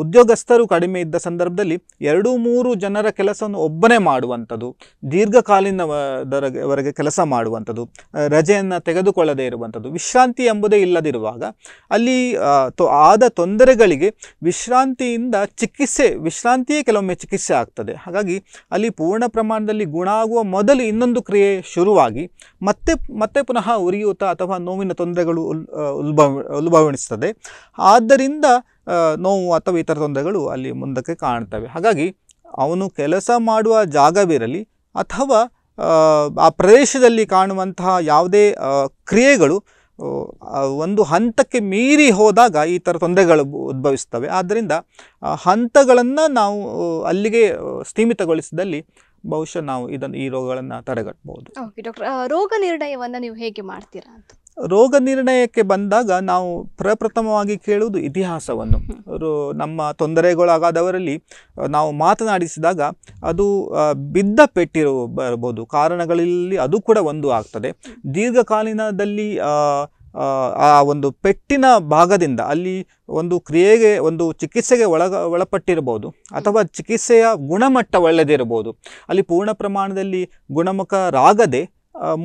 ಉದ್ಯೋಗಸ್ಥರು ಕಡಿಮೆ ಇದ್ದ ಸಂದರ್ಭದಲ್ಲಿ ಎರಡು ಮೂರು ಜನರ ಕೆಲಸವನ್ನು ಒಬ್ಬನೇ ಮಾಡುವಂಥದ್ದು ದೀರ್ಘಕಾಲೀನವರೆಗೆ ಕೆಲಸ ಮಾಡುವಂಥದ್ದು ರಜೆಯನ್ನು ತೆಗೆದುಕೊಳ್ಳದೇ ಇರುವಂಥದ್ದು ವಿಶ್ರಾಂತಿ ಎಂಬುದೇ ಇಲ್ಲದಿರುವಾಗ ಅಲ್ಲಿ ತೊ ಆದ ತೊಂದರೆಗಳಿಗೆ ವಿಶ್ರಾಂತಿಯಿಂದ ಚಿಕಿತ್ಸೆ ವಿಶ್ರಾಂತಿಯೇ ಕೆಲವೊಮ್ಮೆ ಚಿಕಿತ್ಸೆ ಆಗ್ತದೆ ಹಾಗಾಗಿ ಅಲ್ಲಿ ಪೂರ್ಣ ಪ್ರಮಾಣದಲ್ಲಿ ಗುಣ ಆಗುವ ಮೊದಲು ಇನ್ನೊಂದು ಕ್ರಿಯೆ ಶುರುವಾಗಿ ಮತ್ತೆ ಮತ್ತೆ ಪುನಃ ಉರಿಯೂತ ಅಥವಾ ನೋವಿನ ತೊಂದರೆಗಳು ಉಲ್ಭವ ಉಲ್ಭವಿಸ್ತದೆ ಆದ್ದರಿಂದ ನೋವು ಅಥವಾ ಈ ಥರ ತೊಂದರೆಗಳು ಅಲ್ಲಿ ಮುಂದಕ್ಕೆ ಕಾಣ್ತವೆ ಹಾಗಾಗಿ ಅವನು ಕೆಲಸ ಮಾಡುವ ಜಾಗವಿರಲಿ ಅಥವಾ ಆ ಪ್ರದೇಶದಲ್ಲಿ ಕಾಣುವಂತಹ ಯಾವುದೇ ಕ್ರಿಯೆಗಳು ಒಂದು ಹಂತಕ್ಕೆ ಮೀರಿ ಹೋದಾಗ ಈ ಥರ ತೊಂದರೆಗಳು ಉದ್ಭವಿಸ್ತವೆ ಆದ್ದರಿಂದ ಹಂತಗಳನ್ನು ನಾವು ಅಲ್ಲಿಗೆ ಸೀಮಿತಗೊಳಿಸಿದಲ್ಲಿ ಬಹುಶಃ ನಾವು ಇದನ್ನು ಈ ರೋಗಗಳನ್ನು ತಡೆಗಟ್ಟಬಹುದು ಡಾಕ್ಟರ್ ರೋಗ ನಿರ್ಣಯವನ್ನು ನೀವು ಹೇಗೆ ಮಾಡ್ತೀರಾ ಅಂತ ರೋಗ ನಿರ್ಣಯಕ್ಕೆ ಬಂದಾಗ ನಾವು ಪ್ರಪ್ರಥಮವಾಗಿ ಕೇಳುವುದು ಇತಿಹಾಸವನ್ನು ನಮ್ಮ ತೊಂದರೆಗೊಳಗಾದವರಲ್ಲಿ ನಾವು ಮಾತನಾಡಿಸಿದಾಗ ಅದು ಬಿದ್ದ ಪೆಟ್ಟಿರು ಬರ್ಬೋದು ಕಾರಣಗಳಲ್ಲಿ ಅದು ಕೂಡ ಒಂದು ಆಗ್ತದೆ ದೀರ್ಘಕಾಲೀನದಲ್ಲಿ ಆ ಒಂದು ಪೆಟ್ಟಿನ ಭಾಗದಿಂದ ಅಲ್ಲಿ ಒಂದು ಕ್ರಿಯೆಗೆ ಒಂದು ಚಿಕಿತ್ಸೆಗೆ ಒಳಗ ಒಳಪಟ್ಟಿರ್ಬೋದು ಅಥವಾ ಚಿಕಿತ್ಸೆಯ ಗುಣಮಟ್ಟ ಒಳ್ಳೆಯದಿರ್ಬೋದು ಅಲ್ಲಿ ಪೂರ್ಣ ಪ್ರಮಾಣದಲ್ಲಿ ಗುಣಮುಖರಾಗದೆ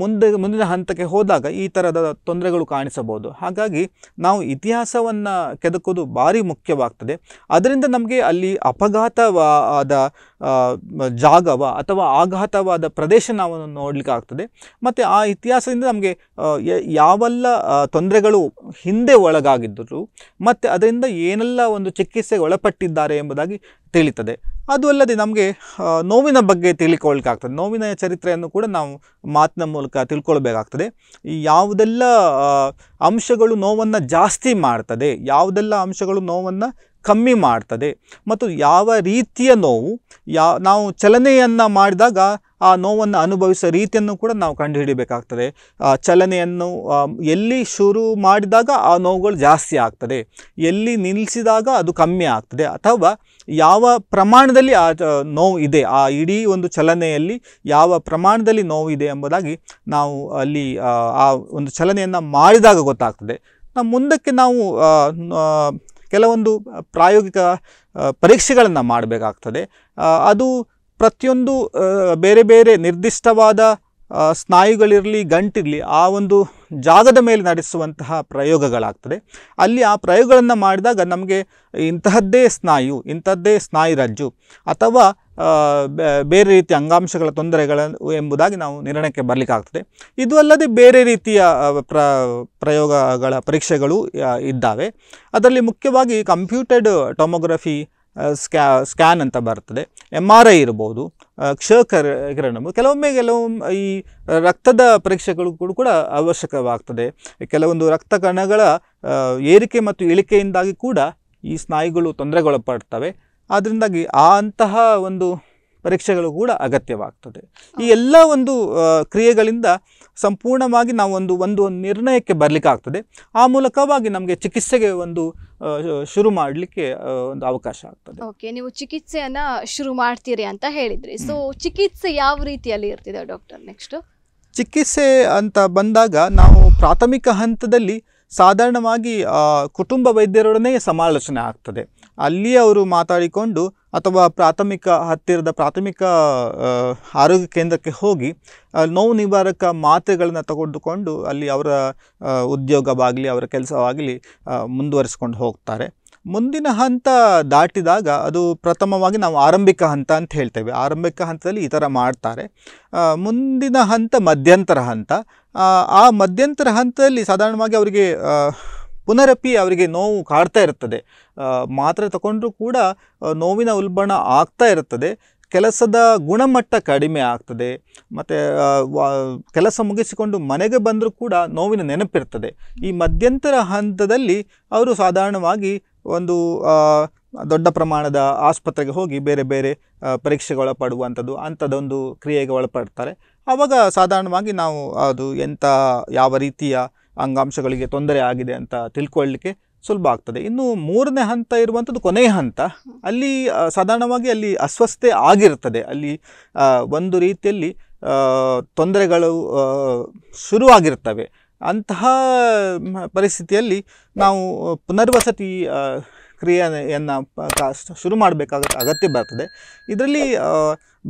ಮುಂದೆ ಮುಂದಿನ ಹಂತಕ್ಕೆ ಹೋದಾಗ ಈ ಥರದ ತೊಂದರೆಗಳು ಕಾಣಿಸಬಹುದು ಹಾಗಾಗಿ ನಾವು ಇತಿಹಾಸವನ್ನು ಕೆದಕೋದು ಭಾರಿ ಮುಖ್ಯವಾಗ್ತದೆ ಅದರಿಂದ ನಮಗೆ ಅಲ್ಲಿ ಅಪಘಾತವಾದ ಜಾಗವ ಅಥವಾ ಆಘಾತವಾದ ಪ್ರದೇಶ ನಾವು ನೋಡಲಿಕ್ಕೆ ಆಗ್ತದೆ ಮತ್ತು ಆ ಇತಿಹಾಸದಿಂದ ನಮಗೆ ಯಾವೆಲ್ಲ ತೊಂದರೆಗಳು ಹಿಂದೆ ಒಳಗಾಗಿದ್ದರು ಮತ್ತು ಅದರಿಂದ ಏನೆಲ್ಲ ಒಂದು ಚಿಕಿತ್ಸೆಗೆ ಒಳಪಟ್ಟಿದ್ದಾರೆ ಎಂಬುದಾಗಿ ತಿಳಿತದೆ ಅದು ಅಲ್ಲದೆ ನಮಗೆ ನೋವಿನ ಬಗ್ಗೆ ಆಗ್ತದೆ ನೋವಿನ ಚರಿತ್ರೆಯನ್ನು ಕೂಡ ನಾವು ಮಾತಿನ ಮೂಲಕ ತಿಳ್ಕೊಳ್ಬೇಕಾಗ್ತದೆ ಯಾವುದೆಲ್ಲ ಅಂಶಗಳು ನೋವನ್ನು ಜಾಸ್ತಿ ಮಾಡ್ತದೆ ಯಾವುದೆಲ್ಲ ಅಂಶಗಳು ನೋವನ್ನು ಕಮ್ಮಿ ಮಾಡ್ತದೆ ಮತ್ತು ಯಾವ ರೀತಿಯ ನೋವು ಯಾ ನಾವು ಚಲನೆಯನ್ನು ಮಾಡಿದಾಗ ಆ ನೋವನ್ನು ಅನುಭವಿಸುವ ರೀತಿಯನ್ನು ಕೂಡ ನಾವು ಆ ಚಲನೆಯನ್ನು ಎಲ್ಲಿ ಶುರು ಮಾಡಿದಾಗ ಆ ನೋವುಗಳು ಜಾಸ್ತಿ ಆಗ್ತದೆ ಎಲ್ಲಿ ನಿಲ್ಲಿಸಿದಾಗ ಅದು ಕಮ್ಮಿ ಆಗ್ತದೆ ಅಥವಾ ಯಾವ ಪ್ರಮಾಣದಲ್ಲಿ ಆ ನೋವು ಇದೆ ಆ ಇಡೀ ಒಂದು ಚಲನೆಯಲ್ಲಿ ಯಾವ ಪ್ರಮಾಣದಲ್ಲಿ ನೋವು ಇದೆ ಎಂಬುದಾಗಿ ನಾವು ಅಲ್ಲಿ ಆ ಒಂದು ಚಲನೆಯನ್ನು ಮಾಡಿದಾಗ ಗೊತ್ತಾಗ್ತದೆ ಮುಂದಕ್ಕೆ ನಾವು ಕೆಲವೊಂದು ಪ್ರಾಯೋಗಿಕ ಪರೀಕ್ಷೆಗಳನ್ನು ಮಾಡಬೇಕಾಗ್ತದೆ ಅದು ಪ್ರತಿಯೊಂದು ಬೇರೆ ಬೇರೆ ನಿರ್ದಿಷ್ಟವಾದ ಸ್ನಾಯುಗಳಿರಲಿ ಗಂಟಿರಲಿ ಆ ಒಂದು ಜಾಗದ ಮೇಲೆ ನಡೆಸುವಂತಹ ಪ್ರಯೋಗಗಳಾಗ್ತದೆ ಅಲ್ಲಿ ಆ ಪ್ರಯೋಗಗಳನ್ನು ಮಾಡಿದಾಗ ನಮಗೆ ಇಂತಹದ್ದೇ ಸ್ನಾಯು ಇಂಥದ್ದೇ ರಜ್ಜು ಅಥವಾ ಬೇರೆ ರೀತಿಯ ಅಂಗಾಂಶಗಳ ತೊಂದರೆಗಳ ಎಂಬುದಾಗಿ ನಾವು ನಿರ್ಣಯಕ್ಕೆ ಬರಲಿಕ್ಕಾಗ್ತದೆ ಇದು ಅಲ್ಲದೆ ಬೇರೆ ರೀತಿಯ ಪ್ರ ಪ್ರಯೋಗಗಳ ಪರೀಕ್ಷೆಗಳು ಇದ್ದಾವೆ ಅದರಲ್ಲಿ ಮುಖ್ಯವಾಗಿ ಕಂಪ್ಯೂಟೆಡ್ ಟೊಮೊಗ್ರಫಿ ಸ್ಕ್ಯಾ ಸ್ಕ್ಯಾನ್ ಅಂತ ಬರ್ತದೆ ಎಮ್ ಆರ್ ಐ ಇರ್ಬೋದು ಕ್ಷ ಕಿರಣವು ಕೆಲವೊಮ್ಮೆ ಕೆಲವೊಮ್ಮೆ ಈ ರಕ್ತದ ಪರೀಕ್ಷೆಗಳು ಕೂಡ ಅವಶ್ಯಕವಾಗ್ತದೆ ಕೆಲವೊಂದು ರಕ್ತ ಕಣಗಳ ಏರಿಕೆ ಮತ್ತು ಇಳಿಕೆಯಿಂದಾಗಿ ಕೂಡ ಈ ಸ್ನಾಯುಗಳು ತೊಂದರೆಗೊಳಪಡ್ತವೆ ಆದ್ದರಿಂದಾಗಿ ಆ ಅಂತಹ ಒಂದು ಪರೀಕ್ಷೆಗಳು ಕೂಡ ಅಗತ್ಯವಾಗ್ತದೆ ಈ ಎಲ್ಲ ಒಂದು ಕ್ರಿಯೆಗಳಿಂದ ಸಂಪೂರ್ಣವಾಗಿ ನಾವು ಒಂದು ಒಂದು ನಿರ್ಣಯಕ್ಕೆ ಬರಲಿಕ್ಕಾಗ್ತದೆ ಆ ಮೂಲಕವಾಗಿ ನಮಗೆ ಚಿಕಿತ್ಸೆಗೆ ಒಂದು ಶುರು ಮಾಡಲಿಕ್ಕೆ ಒಂದು ಅವಕಾಶ ಆಗ್ತದೆ ಓಕೆ ನೀವು ಚಿಕಿತ್ಸೆಯನ್ನು ಶುರು ಮಾಡ್ತೀರಿ ಅಂತ ಹೇಳಿದ್ರಿ ಸೊ ಚಿಕಿತ್ಸೆ ಯಾವ ರೀತಿಯಲ್ಲಿ ಇರ್ತಿದೆ ಡಾಕ್ಟರ್ ನೆಕ್ಸ್ಟ್ ಚಿಕಿತ್ಸೆ ಅಂತ ಬಂದಾಗ ನಾವು ಪ್ರಾಥಮಿಕ ಹಂತದಲ್ಲಿ ಸಾಧಾರಣವಾಗಿ ಕುಟುಂಬ ವೈದ್ಯರೊಡನೆ ಸಮಾಲೋಚನೆ ಆಗ್ತದೆ ಅಲ್ಲಿ ಅವರು ಮಾತಾಡಿಕೊಂಡು ಅಥವಾ ಪ್ರಾಥಮಿಕ ಹತ್ತಿರದ ಪ್ರಾಥಮಿಕ ಆರೋಗ್ಯ ಕೇಂದ್ರಕ್ಕೆ ಹೋಗಿ ನೋವು ನಿವಾರಕ ಮಾತ್ರೆಗಳನ್ನು ತಗೊಂಡುಕೊಂಡು ಅಲ್ಲಿ ಅವರ ಉದ್ಯೋಗವಾಗಲಿ ಅವರ ಕೆಲಸವಾಗಲಿ ಮುಂದುವರಿಸ್ಕೊಂಡು ಹೋಗ್ತಾರೆ ಮುಂದಿನ ಹಂತ ದಾಟಿದಾಗ ಅದು ಪ್ರಥಮವಾಗಿ ನಾವು ಆರಂಭಿಕ ಹಂತ ಅಂತ ಹೇಳ್ತೇವೆ ಆರಂಭಿಕ ಹಂತದಲ್ಲಿ ಈ ಥರ ಮಾಡ್ತಾರೆ ಮುಂದಿನ ಹಂತ ಮಧ್ಯಂತರ ಹಂತ ಆ ಮಧ್ಯಂತರ ಹಂತದಲ್ಲಿ ಸಾಧಾರಣವಾಗಿ ಅವರಿಗೆ ಪುನರಪಿ ಅವರಿಗೆ ನೋವು ಕಾಡ್ತಾ ಇರ್ತದೆ ಮಾತ್ರೆ ತಗೊಂಡ್ರೂ ಕೂಡ ನೋವಿನ ಉಲ್ಬಣ ಆಗ್ತಾ ಇರುತ್ತದೆ ಕೆಲಸದ ಗುಣಮಟ್ಟ ಕಡಿಮೆ ಆಗ್ತದೆ ಮತ್ತು ಕೆಲಸ ಮುಗಿಸಿಕೊಂಡು ಮನೆಗೆ ಬಂದರೂ ಕೂಡ ನೋವಿನ ನೆನಪಿರ್ತದೆ ಈ ಮಧ್ಯಂತರ ಹಂತದಲ್ಲಿ ಅವರು ಸಾಧಾರಣವಾಗಿ ಒಂದು ದೊಡ್ಡ ಪ್ರಮಾಣದ ಆಸ್ಪತ್ರೆಗೆ ಹೋಗಿ ಬೇರೆ ಬೇರೆ ಪರೀಕ್ಷೆಗೆ ಒಳಪಡುವಂಥದ್ದು ಅಂಥದ್ದೊಂದು ಕ್ರಿಯೆಗೆ ಒಳಪಡ್ತಾರೆ ಆವಾಗ ಸಾಧಾರಣವಾಗಿ ನಾವು ಅದು ಎಂಥ ಯಾವ ರೀತಿಯ ಅಂಗಾಂಶಗಳಿಗೆ ತೊಂದರೆ ಆಗಿದೆ ಅಂತ ತಿಳ್ಕೊಳ್ಳಿಕ್ಕೆ ಸುಲಭ ಆಗ್ತದೆ ಇನ್ನು ಮೂರನೇ ಹಂತ ಇರುವಂಥದ್ದು ಕೊನೆಯ ಹಂತ ಅಲ್ಲಿ ಸಾಧಾರಣವಾಗಿ ಅಲ್ಲಿ ಅಸ್ವಸ್ಥತೆ ಆಗಿರ್ತದೆ ಅಲ್ಲಿ ಒಂದು ರೀತಿಯಲ್ಲಿ ತೊಂದರೆಗಳು ಶುರುವಾಗಿರ್ತವೆ ಅಂತಹ ಪರಿಸ್ಥಿತಿಯಲ್ಲಿ ನಾವು ಪುನರ್ವಸತಿ ಕ್ರಿಯೆಯನ್ನು ಶುರು ಮಾಡಬೇಕಾಗ ಅಗತ್ಯ ಬರ್ತದೆ ಇದರಲ್ಲಿ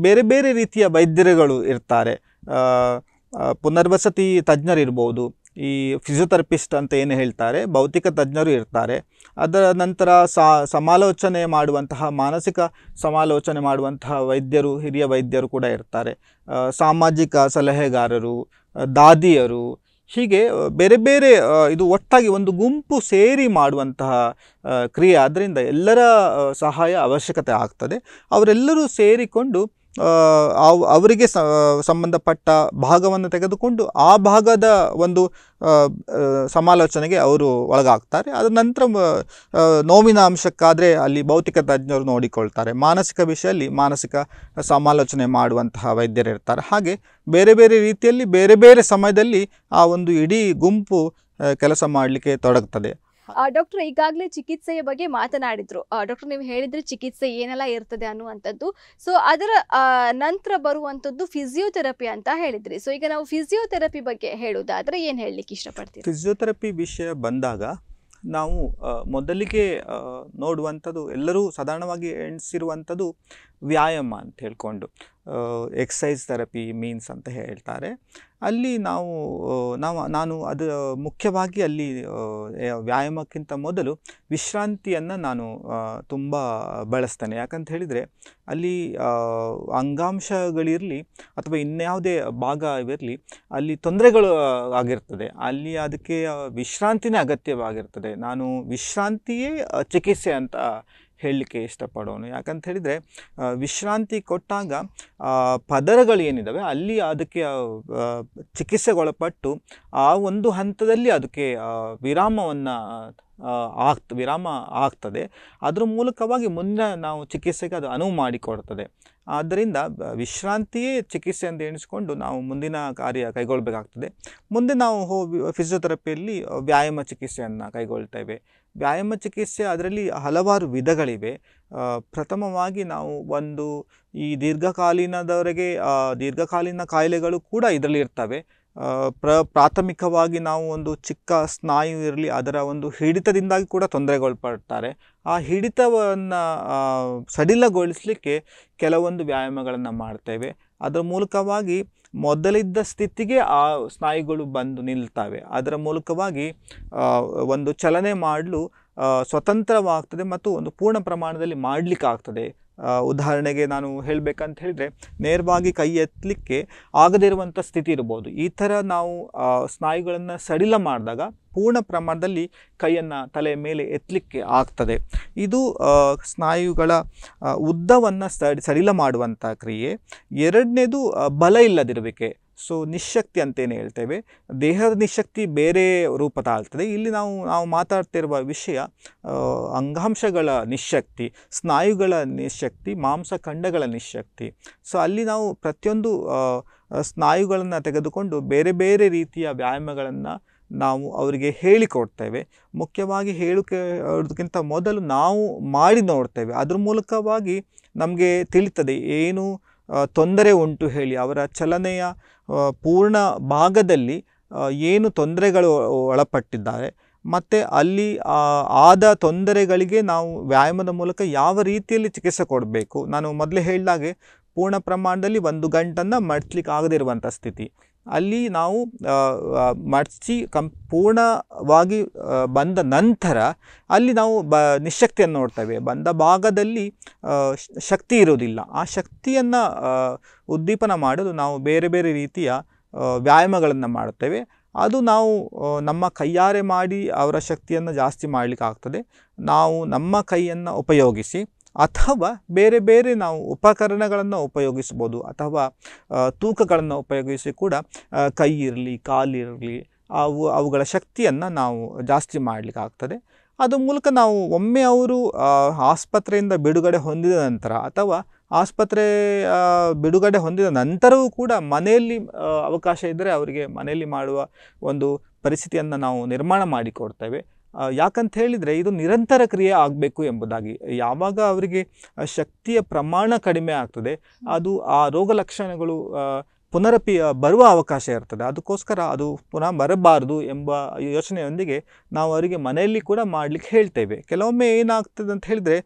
ಬೇರೆ ಬೇರೆ ರೀತಿಯ ವೈದ್ಯರುಗಳು ಇರ್ತಾರೆ ಪುನರ್ವಸತಿ ತಜ್ಞರಿರ್ಬೋದು ಈ ಫಿಸಿಯೋಥೆರಪಿಸ್ಟ್ ಅಂತ ಏನು ಹೇಳ್ತಾರೆ ಭೌತಿಕ ತಜ್ಞರು ಇರ್ತಾರೆ ಅದರ ನಂತರ ಸಮಾಲೋಚನೆ ಮಾಡುವಂತಹ ಮಾನಸಿಕ ಸಮಾಲೋಚನೆ ಮಾಡುವಂತಹ ವೈದ್ಯರು ಹಿರಿಯ ವೈದ್ಯರು ಕೂಡ ಇರ್ತಾರೆ ಸಾಮಾಜಿಕ ಸಲಹೆಗಾರರು ದಾದಿಯರು ಹೀಗೆ ಬೇರೆ ಬೇರೆ ಇದು ಒಟ್ಟಾಗಿ ಒಂದು ಗುಂಪು ಸೇರಿ ಮಾಡುವಂತಹ ಕ್ರಿಯೆ ಆದ್ದರಿಂದ ಎಲ್ಲರ ಸಹಾಯ ಅವಶ್ಯಕತೆ ಆಗ್ತದೆ ಅವರೆಲ್ಲರೂ ಸೇರಿಕೊಂಡು ಅವ್ ಅವರಿಗೆ ಸಂಬಂಧಪಟ್ಟ ಭಾಗವನ್ನು ತೆಗೆದುಕೊಂಡು ಆ ಭಾಗದ ಒಂದು ಸಮಾಲೋಚನೆಗೆ ಅವರು ಒಳಗಾಗ್ತಾರೆ ಅದರ ನಂತರ ನೋವಿನ ಅಂಶಕ್ಕಾದರೆ ಅಲ್ಲಿ ಭೌತಿಕ ತಜ್ಞರು ನೋಡಿಕೊಳ್ತಾರೆ ಮಾನಸಿಕ ವಿಷಯದಲ್ಲಿ ಮಾನಸಿಕ ಸಮಾಲೋಚನೆ ಮಾಡುವಂತಹ ವೈದ್ಯರಿರ್ತಾರೆ ಹಾಗೆ ಬೇರೆ ಬೇರೆ ರೀತಿಯಲ್ಲಿ ಬೇರೆ ಬೇರೆ ಸಮಯದಲ್ಲಿ ಆ ಒಂದು ಇಡೀ ಗುಂಪು ಕೆಲಸ ಮಾಡಲಿಕ್ಕೆ ತೊಡಗ್ತದೆ ಡಾಕ್ಟರ್ ಈಗಾಗಲೇ ಚಿಕಿತ್ಸೆಯ ಬಗ್ಗೆ ಮಾತನಾಡಿದ್ರು ಡಾಕ್ಟರ್ ನೀವು ಹೇಳಿದ್ರೆ ಚಿಕಿತ್ಸೆ ಏನೆಲ್ಲ ಇರ್ತದೆ ಅನ್ನುವಂಥದ್ದು ಸೊ ಅದರ ನಂತರ ಬರುವಂಥದ್ದು ಫಿಸಿಯೋಥೆರಪಿ ಅಂತ ಹೇಳಿದ್ರಿ ಸೊ ಈಗ ನಾವು ಫಿಸಿಯೋಥೆರಪಿ ಬಗ್ಗೆ ಹೇಳುವುದಾದ್ರೆ ಏನು ಹೇಳಲಿಕ್ಕೆ ಇಷ್ಟಪಡ್ತೀವಿ ಫಿಸಿಯೋಥೆರಪಿ ವಿಷಯ ಬಂದಾಗ ನಾವು ಮೊದಲಿಗೆ ನೋಡುವಂಥದ್ದು ಎಲ್ಲರೂ ಸಾಧಾರಣವಾಗಿ ಎಣಿಸಿರುವಂಥದ್ದು ವ್ಯಾಯಾಮ ಅಂತ ಹೇಳ್ಕೊಂಡು ಎಕ್ಸೈಸ್ ಥೆರಪಿ ಮೀನ್ಸ್ ಅಂತ ಹೇಳ್ತಾರೆ ಅಲ್ಲಿ ನಾವು ನಾವು ನಾನು ಅದು ಮುಖ್ಯವಾಗಿ ಅಲ್ಲಿ ವ್ಯಾಯಾಮಕ್ಕಿಂತ ಮೊದಲು ವಿಶ್ರಾಂತಿಯನ್ನು ನಾನು ತುಂಬ ಬಳಸ್ತೇನೆ ಯಾಕಂತ ಹೇಳಿದರೆ ಅಲ್ಲಿ ಅಂಗಾಂಶಗಳಿರಲಿ ಅಥವಾ ಇನ್ಯಾವುದೇ ಭಾಗ ಇರಲಿ ಅಲ್ಲಿ ತೊಂದರೆಗಳು ಆಗಿರ್ತದೆ ಅಲ್ಲಿ ಅದಕ್ಕೆ ವಿಶ್ರಾಂತಿನೇ ಅಗತ್ಯವಾಗಿರ್ತದೆ ನಾನು ವಿಶ್ರಾಂತಿಯೇ ಚಿಕಿತ್ಸೆ ಅಂತ ಹೇಳಲಿಕ್ಕೆ ಇಷ್ಟಪಡೋನು ಯಾಕಂತ ಹೇಳಿದರೆ ವಿಶ್ರಾಂತಿ ಕೊಟ್ಟಾಗ ಪದರಗಳೇನಿದ್ದಾವೆ ಅಲ್ಲಿ ಅದಕ್ಕೆ ಚಿಕಿತ್ಸೆಗೊಳಪಟ್ಟು ಆ ಒಂದು ಹಂತದಲ್ಲಿ ಅದಕ್ಕೆ ವಿರಾಮವನ್ನು ಆಗ್ತ ವಿರಾಮ ಆಗ್ತದೆ ಅದರ ಮೂಲಕವಾಗಿ ಮುಂದೆ ನಾವು ಚಿಕಿತ್ಸೆಗೆ ಅದು ಅನುವು ಮಾಡಿಕೊಡ್ತದೆ ಆದ್ದರಿಂದ ವಿಶ್ರಾಂತಿಯೇ ಚಿಕಿತ್ಸೆ ಅಂತ ಎಣಿಸ್ಕೊಂಡು ನಾವು ಮುಂದಿನ ಕಾರ್ಯ ಕೈಗೊಳ್ಳಬೇಕಾಗ್ತದೆ ಮುಂದೆ ನಾವು ಹೋ ಫಿಸಿಯೋಥೆರಪಿಯಲ್ಲಿ ವ್ಯಾಯಾಮ ಚಿಕಿತ್ಸೆಯನ್ನು ಕೈಗೊಳ್ತೇವೆ ವ್ಯಾಯಾಮ ಚಿಕಿತ್ಸೆ ಅದರಲ್ಲಿ ಹಲವಾರು ವಿಧಗಳಿವೆ ಪ್ರಥಮವಾಗಿ ನಾವು ಒಂದು ಈ ದೀರ್ಘಕಾಲೀನದವರೆಗೆ ದೀರ್ಘಕಾಲೀನ ಕಾಯಿಲೆಗಳು ಕೂಡ ಇದರಲ್ಲಿ ಇರ್ತವೆ ಪ್ರ ಪ್ರಾಥಮಿಕವಾಗಿ ನಾವು ಒಂದು ಚಿಕ್ಕ ಸ್ನಾಯು ಇರಲಿ ಅದರ ಒಂದು ಹಿಡಿತದಿಂದಾಗಿ ಕೂಡ ತೊಂದರೆಗೊಳಪಡ್ತಾರೆ ಆ ಹಿಡಿತವನ್ನು ಸಡಿಲಗೊಳಿಸಲಿಕ್ಕೆ ಕೆಲವೊಂದು ವ್ಯಾಯಾಮಗಳನ್ನು ಮಾಡ್ತೇವೆ ಅದರ ಮೂಲಕವಾಗಿ ಮೊದಲಿದ್ದ ಸ್ಥಿತಿಗೆ ಆ ಸ್ನಾಯುಗಳು ಬಂದು ನಿಲ್ತವೆ ಅದರ ಮೂಲಕವಾಗಿ ಒಂದು ಚಲನೆ ಮಾಡಲು ಸ್ವತಂತ್ರವಾಗ್ತದೆ ಮತ್ತು ಒಂದು ಪೂರ್ಣ ಪ್ರಮಾಣದಲ್ಲಿ ಮಾಡಲಿಕ್ಕಾಗ್ತದೆ ಉದಾಹರಣೆಗೆ ನಾನು ಹೇಳಬೇಕಂತ ಹೇಳಿದ್ರೆ ನೇರವಾಗಿ ಕೈ ಎತ್ತಲಿಕ್ಕೆ ಆಗದೇ ಇರುವಂಥ ಸ್ಥಿತಿ ಇರ್ಬೋದು ಈ ಥರ ನಾವು ಸ್ನಾಯುಗಳನ್ನು ಸಡಿಲ ಮಾಡಿದಾಗ ಪೂರ್ಣ ಪ್ರಮಾಣದಲ್ಲಿ ಕೈಯನ್ನು ತಲೆ ಮೇಲೆ ಎತ್ತಲಿಕ್ಕೆ ಆಗ್ತದೆ ಇದು ಸ್ನಾಯುಗಳ ಉದ್ದವನ್ನು ಸಡಿ ಸಡಿಲ ಮಾಡುವಂಥ ಕ್ರಿಯೆ ಎರಡನೇದು ಬಲ ಇಲ್ಲದಿರುವಿಕೆ ಸೊ ನಿಶಕ್ತಿ ಅಂತೇನು ಹೇಳ್ತೇವೆ ದೇಹದ ನಿಶಕ್ತಿ ಬೇರೆ ರೂಪ ತಾಳ್ತದೆ ಇಲ್ಲಿ ನಾವು ನಾವು ಮಾತಾಡ್ತಿರುವ ವಿಷಯ ಅಂಗಾಂಶಗಳ ನಿಶಕ್ತಿ ಸ್ನಾಯುಗಳ ನಿಶಕ್ತಿ ಮಾಂಸಖಂಡಗಳ ನಿಶಕ್ತಿ ಸೊ ಅಲ್ಲಿ ನಾವು ಪ್ರತಿಯೊಂದು ಸ್ನಾಯುಗಳನ್ನು ತೆಗೆದುಕೊಂಡು ಬೇರೆ ಬೇರೆ ರೀತಿಯ ವ್ಯಾಯಾಮಗಳನ್ನು ನಾವು ಅವರಿಗೆ ಹೇಳಿಕೊಡ್ತೇವೆ ಮುಖ್ಯವಾಗಿ ಹೇಳಿಕೊಡೋದಕ್ಕಿಂತ ಮೊದಲು ನಾವು ಮಾಡಿ ನೋಡ್ತೇವೆ ಅದ್ರ ಮೂಲಕವಾಗಿ ನಮಗೆ ತಿಳಿತದೆ ಏನು ತೊಂದರೆ ಉಂಟು ಹೇಳಿ ಅವರ ಚಲನೆಯ ಪೂರ್ಣ ಭಾಗದಲ್ಲಿ ಏನು ತೊಂದರೆಗಳು ಒಳಪಟ್ಟಿದ್ದಾರೆ ಮತ್ತು ಅಲ್ಲಿ ಆದ ತೊಂದರೆಗಳಿಗೆ ನಾವು ವ್ಯಾಯಾಮದ ಮೂಲಕ ಯಾವ ರೀತಿಯಲ್ಲಿ ಚಿಕಿತ್ಸೆ ಕೊಡಬೇಕು ನಾನು ಮೊದಲೇ ಹೇಳಿದಾಗೆ ಪೂರ್ಣ ಪ್ರಮಾಣದಲ್ಲಿ ಒಂದು ಗಂಟನ್ನು ಮಡಿಸ್ಲಿಕ್ಕೆ ಆಗದಿರುವಂಥ ಸ್ಥಿತಿ ಅಲ್ಲಿ ನಾವು ಮಡಚಿ ಕಂ ಬಂದ ನಂತರ ಅಲ್ಲಿ ನಾವು ಬ ನಿಶಕ್ತಿಯನ್ನು ನೋಡ್ತೇವೆ ಬಂದ ಭಾಗದಲ್ಲಿ ಶಕ್ತಿ ಇರೋದಿಲ್ಲ ಆ ಶಕ್ತಿಯನ್ನು ಉದ್ದೀಪನ ಮಾಡಲು ನಾವು ಬೇರೆ ಬೇರೆ ರೀತಿಯ ವ್ಯಾಯಾಮಗಳನ್ನು ಮಾಡುತ್ತೇವೆ ಅದು ನಾವು ನಮ್ಮ ಕೈಯಾರೆ ಮಾಡಿ ಅವರ ಶಕ್ತಿಯನ್ನು ಜಾಸ್ತಿ ಮಾಡಲಿಕ್ಕಾಗ್ತದೆ ನಾವು ನಮ್ಮ ಕೈಯನ್ನು ಉಪಯೋಗಿಸಿ ಅಥವಾ ಬೇರೆ ಬೇರೆ ನಾವು ಉಪಕರಣಗಳನ್ನು ಉಪಯೋಗಿಸ್ಬೋದು ಅಥವಾ ತೂಕಗಳನ್ನು ಉಪಯೋಗಿಸಿ ಕೂಡ ಕೈ ಇರಲಿ ಕಾಲಿರಲಿ ಅವು ಅವುಗಳ ಶಕ್ತಿಯನ್ನು ನಾವು ಜಾಸ್ತಿ ಮಾಡಲಿಕ್ಕಾಗ್ತದೆ ಅದು ಮೂಲಕ ನಾವು ಒಮ್ಮೆ ಅವರು ಆಸ್ಪತ್ರೆಯಿಂದ ಬಿಡುಗಡೆ ಹೊಂದಿದ ನಂತರ ಅಥವಾ ಆಸ್ಪತ್ರೆ ಬಿಡುಗಡೆ ಹೊಂದಿದ ನಂತರವೂ ಕೂಡ ಮನೆಯಲ್ಲಿ ಅವಕಾಶ ಇದ್ದರೆ ಅವರಿಗೆ ಮನೆಯಲ್ಲಿ ಮಾಡುವ ಒಂದು ಪರಿಸ್ಥಿತಿಯನ್ನು ನಾವು ನಿರ್ಮಾಣ ಮಾಡಿಕೊಡ್ತೇವೆ ಯಾಕಂತ ಹೇಳಿದರೆ ಇದು ನಿರಂತರ ಕ್ರಿಯೆ ಆಗಬೇಕು ಎಂಬುದಾಗಿ ಯಾವಾಗ ಅವರಿಗೆ ಶಕ್ತಿಯ ಪ್ರಮಾಣ ಕಡಿಮೆ ಆಗ್ತದೆ ಅದು ಆ ರೋಗ ಲಕ್ಷಣಗಳು ಪುನರಪಿ ಬರುವ ಅವಕಾಶ ಇರ್ತದೆ ಅದಕ್ಕೋಸ್ಕರ ಅದು ಪುನಃ ಬರಬಾರದು ಎಂಬ ಯೋಚನೆಯೊಂದಿಗೆ ನಾವು ಅವರಿಗೆ ಮನೆಯಲ್ಲಿ ಕೂಡ ಮಾಡಲಿಕ್ಕೆ ಹೇಳ್ತೇವೆ ಕೆಲವೊಮ್ಮೆ ಏನಾಗ್ತದೆ ಅಂತ ಹೇಳಿದರೆ